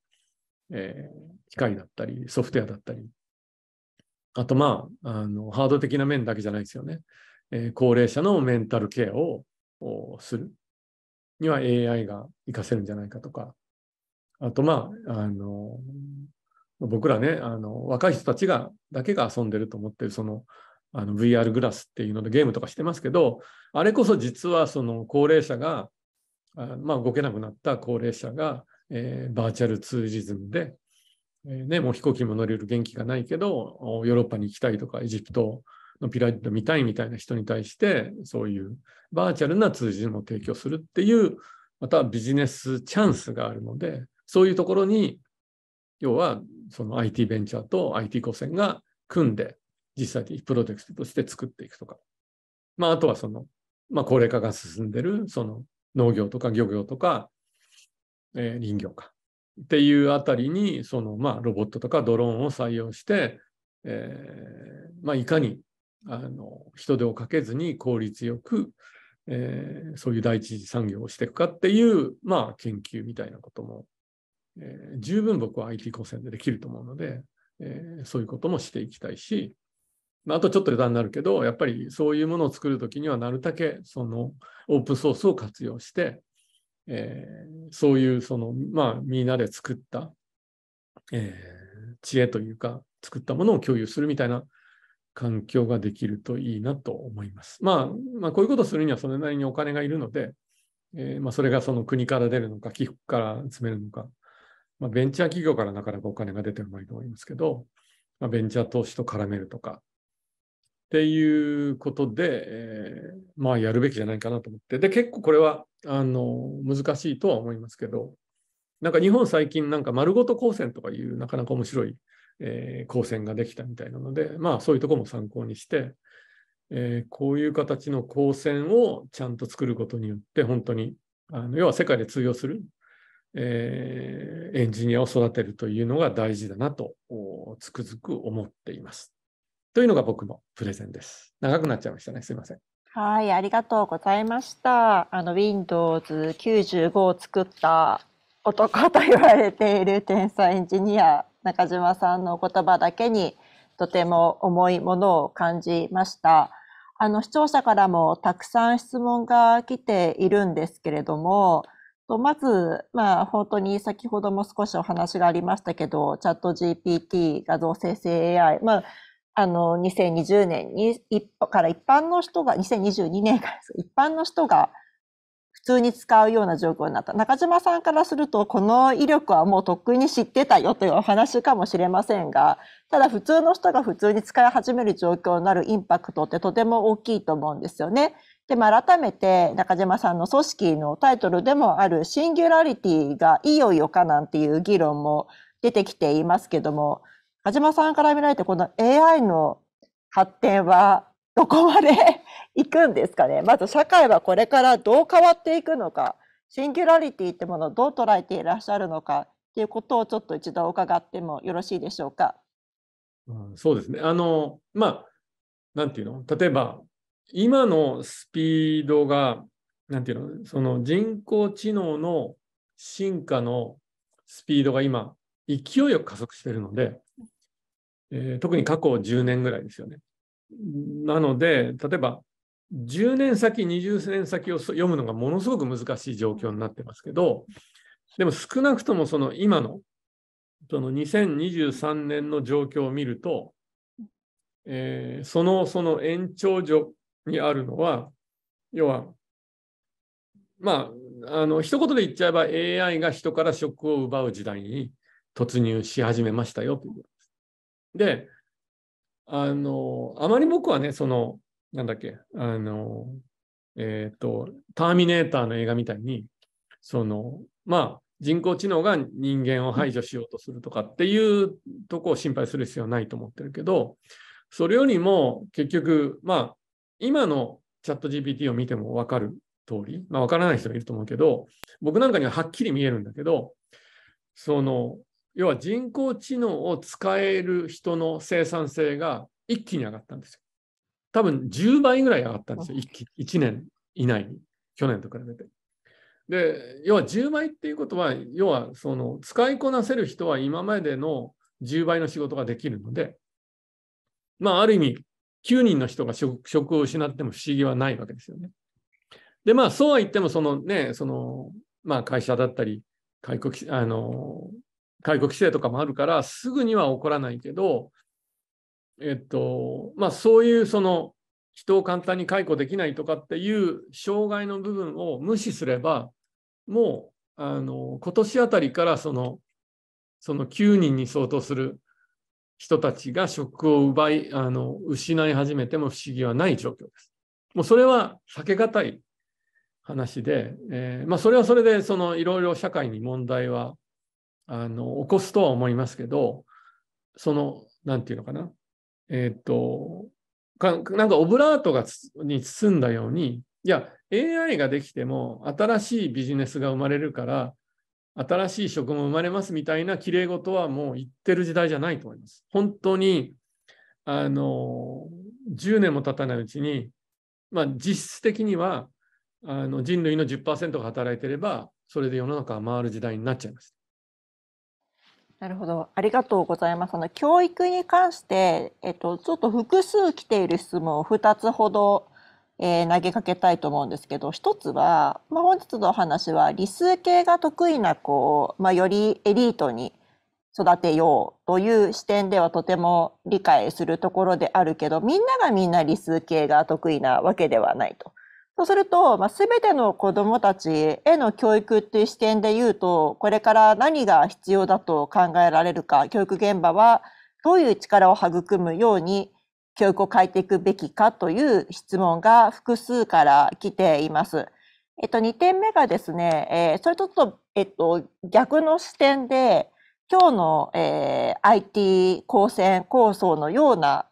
[SPEAKER 2] えー、機械だったり、ソフトウェアだったり、あと、まあ、あのハード的な面だけじゃないですよね。えー、高齢者のメンタルケアをするには AI が活かせるんじゃないかとか、あと、まあ、あの僕らねあの、若い人たちがだけが遊んでると思ってる、その、あの VR グラスっていうのでゲームとかしてますけど、あれこそ実はその高齢者がまあ、動けなくなった高齢者が、えー、バーチャルツーリズムで、えー、ね、もう飛行機も乗れる元気がないけど、ヨーロッパに行きたいとか、エジプトのピラミッド見たいみたいな人に対して、そういうバーチャルなツーリズムを提供するっていう、またビジネスチャンスがあるので、そういうところに、要はその IT ベンチャーと IT 高専が組んで、実際にプロジェクトとして作っていくとか。まあ、あとはその、まあ、高齢化が進んでる、その農業とか漁業とか、えー、林業かっていうあたりにその、まあ、ロボットとかドローンを採用して、えー、まあ、いかにあの人手をかけずに効率よく、えー、そういう第一次産業をしていくかっていう、まあ、研究みたいなことも、えー、十分僕は IT 高専でできると思うので、えそういうこともしていきたいし、あとちょっと余談になるけど、やっぱりそういうものを作るときにはなるだけそのオープンソースを活用して、えー、そういうその、まあ、みんなで作った、えー、知恵というか、作ったものを共有するみたいな環境ができるといいなと思います。まあ、まあ、こういうことをするにはそれなりにお金がいるので、えー、まあ、それがその国から出るのか、寄付から集めるのか、まあ、ベンチャー企業からなかなかお金が出てるもいいと思いますけど、まあ、ベンチャー投資と絡めるとか、っていうことで、えー、まあやるべきじゃないかなと思って。で、結構これはあの難しいとは思いますけど、なんか日本最近なんか丸ごと光線とかいうなかなか面白い、えー、光線ができたみたいなので、まあそういうとこも参考にして、えー、こういう形の光線をちゃんと作ることによって本当にあの要は世界で通用する、えー、エンジニアを育てるというのが大事だなとつくづく思っています。というのが僕のプレゼンです。長くなっちゃいましたね。すいません。
[SPEAKER 1] はい、ありがとうございました。あの Windows95 を作った男と言われている天才エンジニア中島さんのお言葉だけにとても重いものを感じました。あの視聴者からもたくさん質問が来ているんですけれども、とまず、まあ、本当に先ほども少しお話がありましたけど、チャット GPT、画像生成 AI、まあ、あの、2020年に、一から一般の人が、2022年から一般の人が普通に使うような状況になった。中島さんからすると、この威力はもうとっくに知ってたよというお話かもしれませんが、ただ普通の人が普通に使い始める状況になるインパクトってとても大きいと思うんですよね。で、も改めて中島さんの組織のタイトルでもあるシンギュラリティがいよいよかなんていう議論も出てきていますけども、田島さんから見られて、この AI の発展はどこまで 行くんですかね。まず社会はこれからどう変わっていくのか、シンギュラリティってものをどう捉えていらっしゃるのかっていうことをちょっと一度伺ってもよろしいでしょうか。
[SPEAKER 2] うん、そうですね。あの、まあ、なんていうの例えば、今のスピードが、なんていうのその人工知能の進化のスピードが今、勢いよく加速しているので、えー、特に過去10年ぐらいですよね。なので、例えば10年先、20年先を読むのがものすごく難しい状況になってますけど、でも少なくともその今の、その2023年の状況を見ると、えー、そのその延長上にあるのは、要は、まあ、あの一言で言っちゃえば AI が人から職を奪う時代に突入し始めましたよという。で、あの、あまり僕はね、その、なんだっけ、あの、えっ、ー、と、ターミネーターの映画みたいに、その、まあ、人工知能が人間を排除しようとするとかっていうとこを心配する必要はないと思ってるけど、それよりも結局、まあ、今のチャット GPT を見ても分かる通り、まあ、分からない人がいると思うけど、僕なんかにははっきり見えるんだけど、その、要は人工知能を使える人の生産性が一気に上がったんですよ。多分10倍ぐらい上がったんですよ、1, 期1年以内に、去年と比べて。で、要は10倍っていうことは、要はその使いこなせる人は今までの10倍の仕事ができるので、まあ、ある意味、9人の人が職を失っても不思議はないわけですよね。で、まあ、そうは言っても、そのね、その、まあ、会社だったり、外国、あの、解雇規制とかもあるから、すぐには起こらないけど、えっと、まあそういうその人を簡単に解雇できないとかっていう障害の部分を無視すれば、もう、あの、今年あたりからその、その9人に相当する人たちが職を奪い、あの、失い始めても不思議はない状況です。もうそれは避けがたい話で、えー、まあそれはそれで、そのいろいろ社会に問題はあの起こすとは思いますけど、その、なんていうのかな、えっ、とか、なんかオブラートがに包んだように、いや、AI ができても新しいビジネスが生まれるから、新しい職も生まれますみたいなきれい事はもう言ってる時代じゃないと思います。本当に、あの、10年も経たないうちに、まあ、実質的にはあの人類の10%が働いてれば、それで世の中は回る時代になっちゃいます。
[SPEAKER 1] なるほど。ありがとうございます。あの、教育に関して、えっと、ちょっと複数来ている質問を2つほど、え投げかけたいと思うんですけど、一つは、まあ、本日のお話は、理数系が得意な子を、まあ、よりエリートに育てようという視点ではとても理解するところであるけど、みんながみんな理数系が得意なわけではないと。そうすると、まあ、全ての子どもたちへの教育っていう視点で言うと、これから何が必要だと考えられるか、教育現場はどういう力を育むように教育を変えていくべきかという質問が複数から来ています。えっと、2点目がですね、えー、それとちょっと、えっと、逆の視点で、今日の、えー、IT 高専構想のような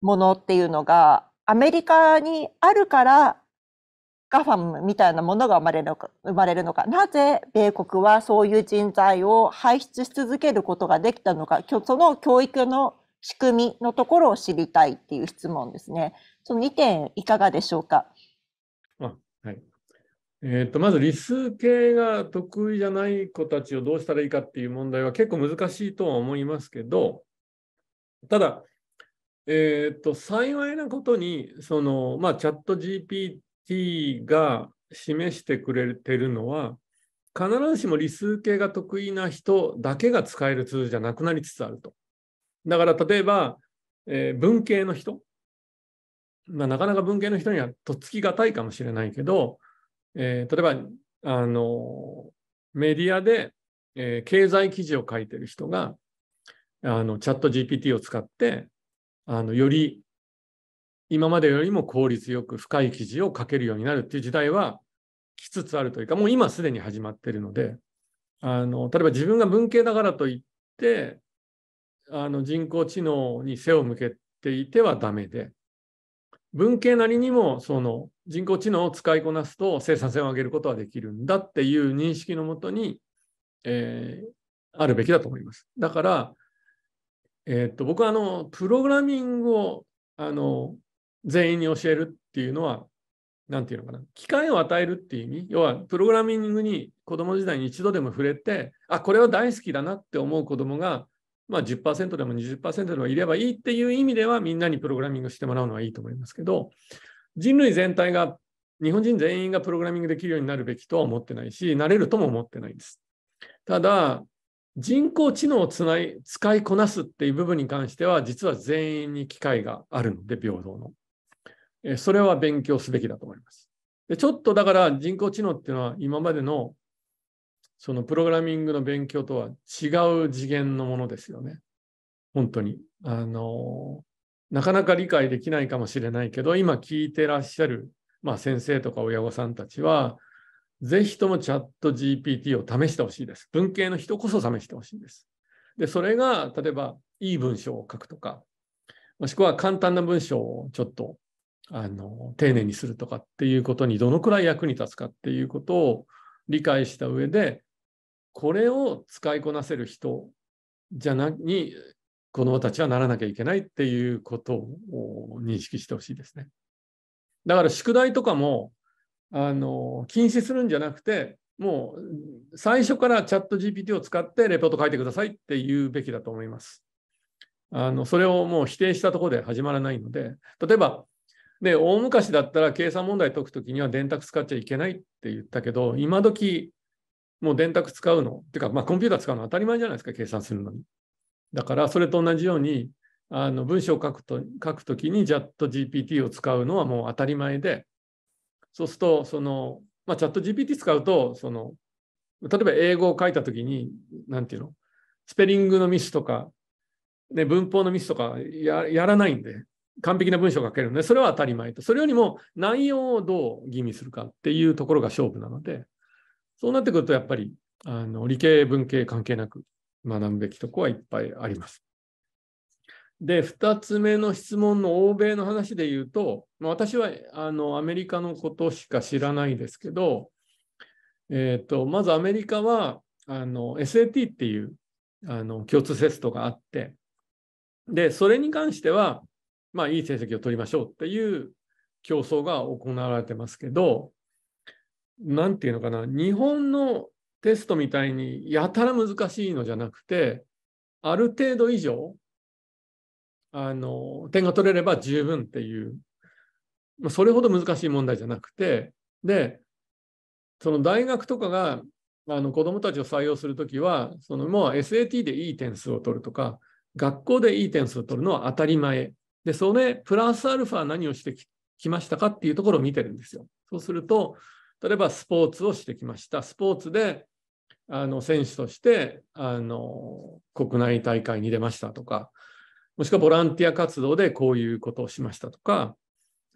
[SPEAKER 1] ものっていうのが、アメリカにあるからガファムみたいなものが生まれるのか、生まれるのか、なぜ米国はそういう人材を輩出し続けることができたのか、その教育の仕組みのところを知りたいっていう質問ですね。その2点いかがでしょうか。
[SPEAKER 2] あはいえーと、まず理数系が得意じゃない子たちをどうしたらいいかっていう問題は結構難しいとは思いますけどただ、えーと、と幸いなことにその、まあ、チャット GPT T が示してくれてるのは、必ずしも理数系が得意な人だけが使えるツールじゃなくなりつつあると。だから例えば、えー、文系の人、まあ、なかなか文系の人にはとっつきがたいかもしれないけど、えー、例えばあのメディアで、えー、経済記事を書いてる人があのチャット GPT を使ってあのより今までよりも効率よく深い記事を書けるようになるっていう時代は来つつあるというか、もう今すでに始まってるので、あの例えば自分が文系だからといってあの人工知能に背を向けていてはダメで文系なりにもその人工知能を使いこなすと生産性を上げることはできるんだっていう認識のもとに、えー、あるべきだと思います。だから、えー、っと僕はあのプログラミングをあの全員に教えるっていうのは、なんていうのかな、機会を与えるっていう意味、要はプログラミングに子供時代に一度でも触れて、あ、これは大好きだなって思う子供が、まあ10%でも20%でもいればいいっていう意味では、みんなにプログラミングしてもらうのはいいと思いますけど、人類全体が、日本人全員がプログラミングできるようになるべきとは思ってないし、なれるとも思ってないです。ただ、人工知能をつない使いこなすっていう部分に関しては、実は全員に機会があるので、平等の。それは勉強すべきだと思います。でちょっとだから人工知能っていうのは今までのそのプログラミングの勉強とは違う次元のものですよね。本当に。あの、なかなか理解できないかもしれないけど、今聞いてらっしゃる、まあ、先生とか親御さんたちは、ぜひともチャット GPT を試してほしいです。文系の人こそ試してほしいです。で、それが例えばいい文章を書くとか、もしくは簡単な文章をちょっとあの丁寧にするとかっていうことにどのくらい役に立つかっていうことを理解した上でこれを使いこなせる人じゃなに子どもたちはならなきゃいけないっていうことを認識してほしいですね。だから宿題とかもあの禁止するんじゃなくてもう最初からチャット GPT を使ってレポート書いてくださいって言うべきだと思います。あのそれをもう否定したところで始まらないので例えばで、大昔だったら計算問題解くときには電卓使っちゃいけないって言ったけど、今時もう電卓使うの、っていうか、まあ、コンピューター使うの当たり前じゃないですか、計算するのに。だから、それと同じように、あの文章を書くと書くときにャット g p t を使うのはもう当たり前で、そうすると、その、まあ、チャット GPT 使うと、その、例えば英語を書いたときに、なんていうの、スペリングのミスとか、ね、文法のミスとかやらないんで、完璧な文章を書けるので、それは当たり前と。それよりも内容をどう吟味するかっていうところが勝負なので、そうなってくると、やっぱりあの理系、文系関係なく学ぶべきとこはいっぱいあります。で、2つ目の質問の欧米の話で言うと、私はあのアメリカのことしか知らないですけど、えーとまずアメリカはあの SAT っていうあの共通テストがあって、で、それに関しては、まあ、いい成績を取りましょうっていう競争が行われてますけど、なんていうのかな、日本のテストみたいにやたら難しいのじゃなくて、ある程度以上、あの、点が取れれば十分っていう、まあ、それほど難しい問題じゃなくて、で、その大学とかがあの子どもたちを採用するときは、そのもう SAT でいい点数を取るとか、学校でいい点数を取るのは当たり前で、それ、プラスアルファ何をしてきましたかっていうところを見てるんですよ。そうすると、例えばスポーツをしてきました。スポーツで、あの、選手として、あの、国内大会に出ましたとか、もしくはボランティア活動でこういうことをしましたとか、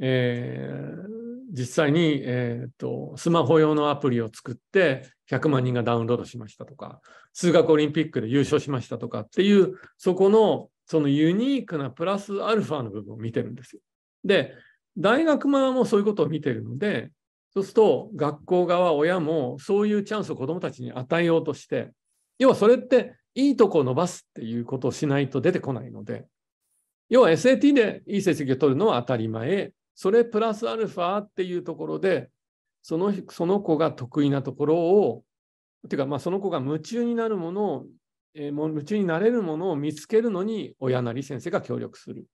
[SPEAKER 2] えー、実際に、えーと、とスマホ用のアプリを作って100万人がダウンロードしましたとか、数学オリンピックで優勝しましたとかっていう、そこのそのユニークなプラスアルファの部分を見てるんですよ。で、大学側もそういうことを見てるので、そうすると学校側、親もそういうチャンスを子どもたちに与えようとして、要はそれっていいとこを伸ばすっていうことをしないと出てこないので、要は SAT でいい成績を取るのは当たり前、それプラスアルファっていうところで、そのその子が得意なところを、ていうか、まあ、その子が夢中になるものをえもう夢中になれるものを見つけるのに親なり先生が協力する。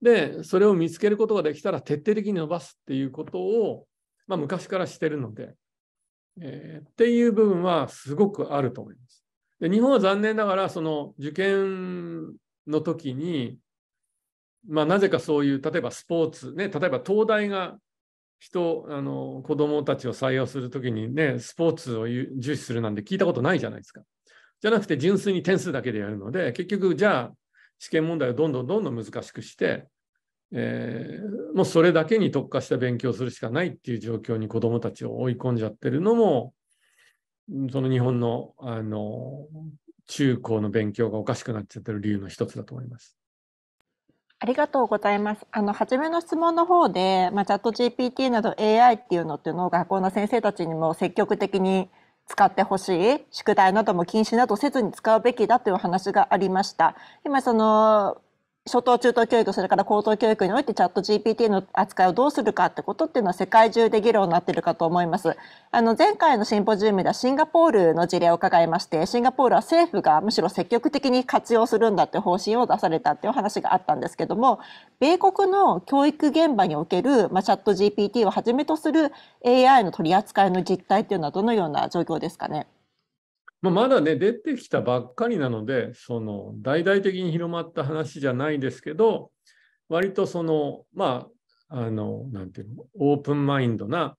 [SPEAKER 2] で、それを見つけることができたら徹底的に伸ばすっていうことを、まあ、昔からしてるので、えー、っていう部分はすごくあると思います。で日本は残念ながらその受験の時に、まあ、なぜかそういう例えばスポーツ、ね、例えば東大が人あの子どもたちを採用する時に、ね、スポーツを重視するなんて聞いたことないじゃないですか。じゃなくて純粋に点数だけでやるので、結局、じゃあ、試験問題をどんどんどんどん難しくして、えー、もうそれだけに特化した勉強するしかないっていう状況に子どもたちを追い込んじゃってるのも、その日本のあの中高の勉強がおかしくなっちゃってる理由の一つだと思います。
[SPEAKER 1] ありがとうございます。あの、初めの質問の方で、まあ、チャット GPT など AI っていうのっていうのを学校の先生たちにも積極的に使ってほしい宿題なども禁止などせずに使うべきだという話がありました。今その初等中等教育、それから高等教育においてチャット GPT の扱いをどうするかってことっていうのは世界中で議論になってるかと思います。あの、前回のシンポジウムではシンガポールの事例を伺いまして、シンガポールは政府がむしろ積極的に活用するんだって方針を出されたっていう話があったんですけども、米国の教育現場における、まあ、チャット GPT をはじめとする AI の取り扱いの実態っていうのはどのような状況ですかね。
[SPEAKER 2] まあ、まだね、出てきたばっかりなので、その大々的に広まった話じゃないですけど、割とその、まあ、あの、なんていうの、オープンマインドな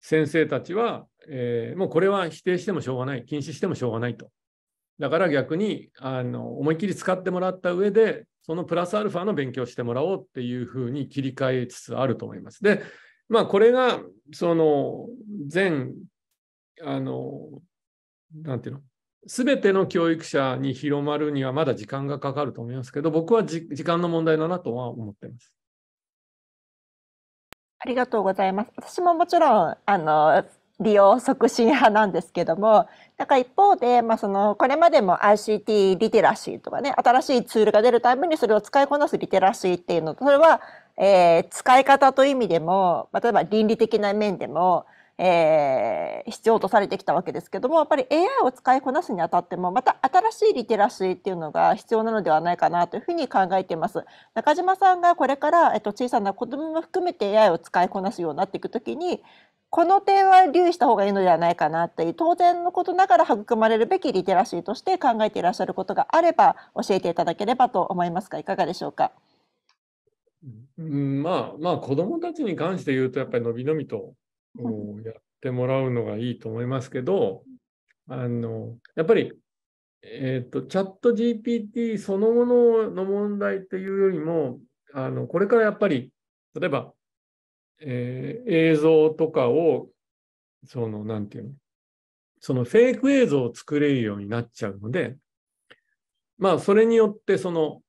[SPEAKER 2] 先生たちは、えー、もうこれは否定してもしょうがない、禁止してもしょうがないと。だから逆にあの思いっきり使ってもらった上で、そのプラスアルファの勉強してもらおうっていうふうに切り替えつつあると思います。で、まあ、これがその全あのなんていうの、すべての教育者に広まるにはまだ時間がかかると思いますけど、僕は時間の問題だなとは思っています。
[SPEAKER 1] ありがとうございます。私ももちろん、あの、利用促進派なんですけども、なんか一方で、まあその、これまでも ICT リテラシーとかね、新しいツールが出るためにそれを使いこなすリテラシーっていうのと、それは、えー、使い方という意味でも、例えば倫理的な面でも、えー、必要とされてきたわけですけどもやっぱり AI を使いこなすにあたってもまた新しいリテラシーっていうのが必要なのではないかなというふうに考えています中島さんがこれから、えっと、小さな子どもも含めて AI を使いこなすようになっていくときにこの点は留意した方がいいのではないかなという当然のことながら育まれるべきリテラシーとして考えていらっしゃることがあれば教えていただければと思いますがいかがでしょうか。
[SPEAKER 2] うん、まあまあ子どもたちに関して言うとやっぱりのびのびとをやってもらうのがいいと思いますけど、あのやっぱり、えーと、チャット GPT そのものの問題というよりもあのこれからやっぱり例えば、えー、映像とかをその何て言うのそのフェイク映像を作れるようになっちゃうのでまあそれによってその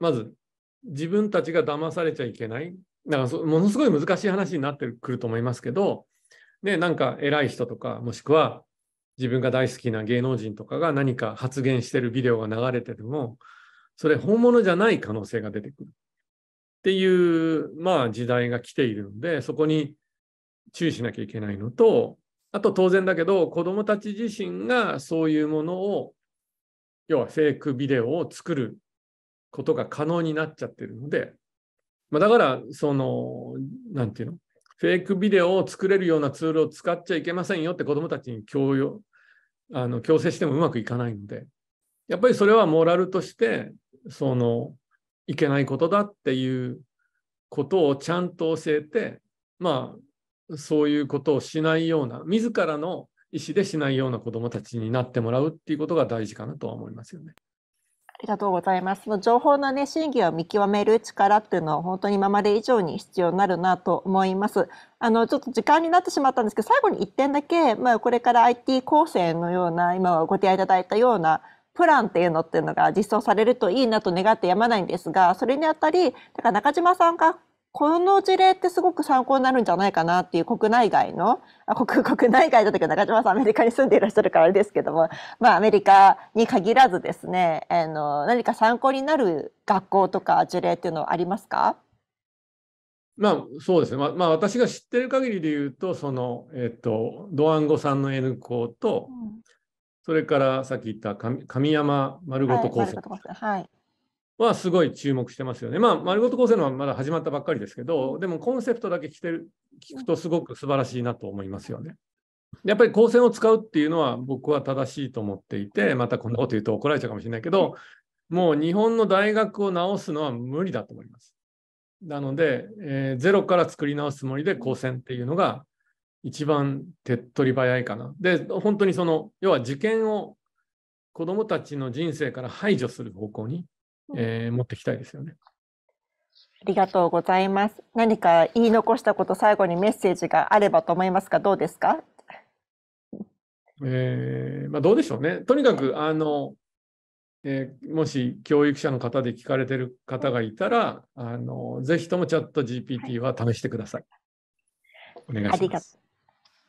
[SPEAKER 2] まず自分たちが騙されちゃいけないだからものすごい難しい話になってくると思いますけど、で、なんか偉い人とか、もしくは自分が大好きな芸能人とかが何か発言してるビデオが流れてても、それ本物じゃない可能性が出てくるっていう、まあ、時代が来ているので、そこに注意しなきゃいけないのと、あと当然だけど、子どもたち自身がそういうものを、要はフェイクビデオを作ることが可能になっちゃってるので、まあ、だから、その、なんていうの、フェイクビデオを作れるようなツールを使っちゃいけませんよって子どもたちに強要あの強制してもうまくいかないので、やっぱりそれはモラルとして、その、いけないことだっていうことをちゃんと教えて、まあ、そういうことをしないような、自らの意思でしないような子どもたちになってもらうっていうことが大事かなとは思いますよね。
[SPEAKER 1] ありがとうございます。その情報のね、真偽を見極める力っていうのは本当に今まで以上に必要になるなと思います。あの、ちょっと時間になってしまったんですけど、最後に1点だけ、まあ、これから IT 構成のような、今ご提案いただいたようなプランっていうのっていうのが実装されるといいなと願ってやまないんですが、それにあたり、だから中島さんがこの事例ってすごく参考になるんじゃないかなっていう国内外の、あ国 国内外だったけど中島さんアメリカに住んでいらっしゃるからあれですけども、まあアメリカに限らずですね、あの、何か参考になる学校とか事例っていうのはありますか
[SPEAKER 2] まあそうですね、まあ、まあ、私が知ってる限りで言うと、その、えっと、ドアンゴさんの N 校と、うん、それからさっき言った上山丸ごと高専、はい、はすごい注目してますよね。まあ、丸ごと構成のはまだ始まったばっかりですけど、でもコンセプトだけ聞てる聞くとすごく素晴らしいなと思いますよね。やっぱり高専を使うっていうのは僕は正しいと思っていて、またこんなこと言うと怒られちゃうかもしれないけど、もう日本の大学を直すのは無理だと思います。なので、えー、ゼロから作り直すつもりで高専っていうのが一番手っ取り早いかな。で、本当にその、要は受験を子どもたちの人生から排除する方向にえー、持ってきたいですよね。
[SPEAKER 1] ありがとうございます。何か言い残したこと、最後にメッセージがあればと思いますが、どうですか。
[SPEAKER 2] えー、まあ、どうでしょうね。とにかく、あの。えー、もし教育者の方で聞かれてる方がいたら、あのぜひともチャット GPT は試してください。お願いしま
[SPEAKER 1] す。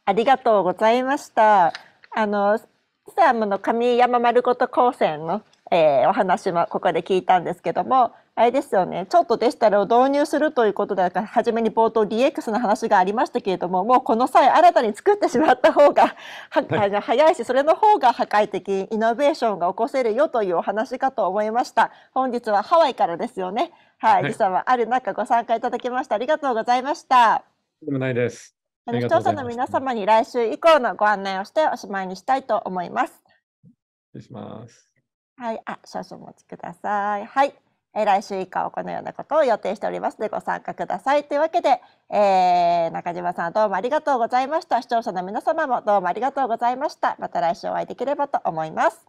[SPEAKER 1] ありがとうございました。あの、スタムの神山丸ごと高専のえー、お話もここで聞いたんですけどもあれですよねちょっとデジタルを導入するということだから初めに冒頭 DX の話がありましたけれどももうこの際新たに作ってしまった方がはは早いしそれの方が破壊的イノベーションが起こせるよというお話かと思いました本日はハワイからですよねはい、はサはある中ご参加いただきました。ありがとうございました
[SPEAKER 2] でもないですあの視聴者の
[SPEAKER 1] 皆様に来週以降のご案内をしておしまいにしたいと思います
[SPEAKER 2] 失礼します
[SPEAKER 1] はい、あ、少々お待ちください。はい。えー、来週以降はこのようなことを予定しておりますのでご参加ください。というわけで、えー、中島さんどうもありがとうございました。視聴者の皆様もどうもありがとうございました。また来週お会いできればと思います。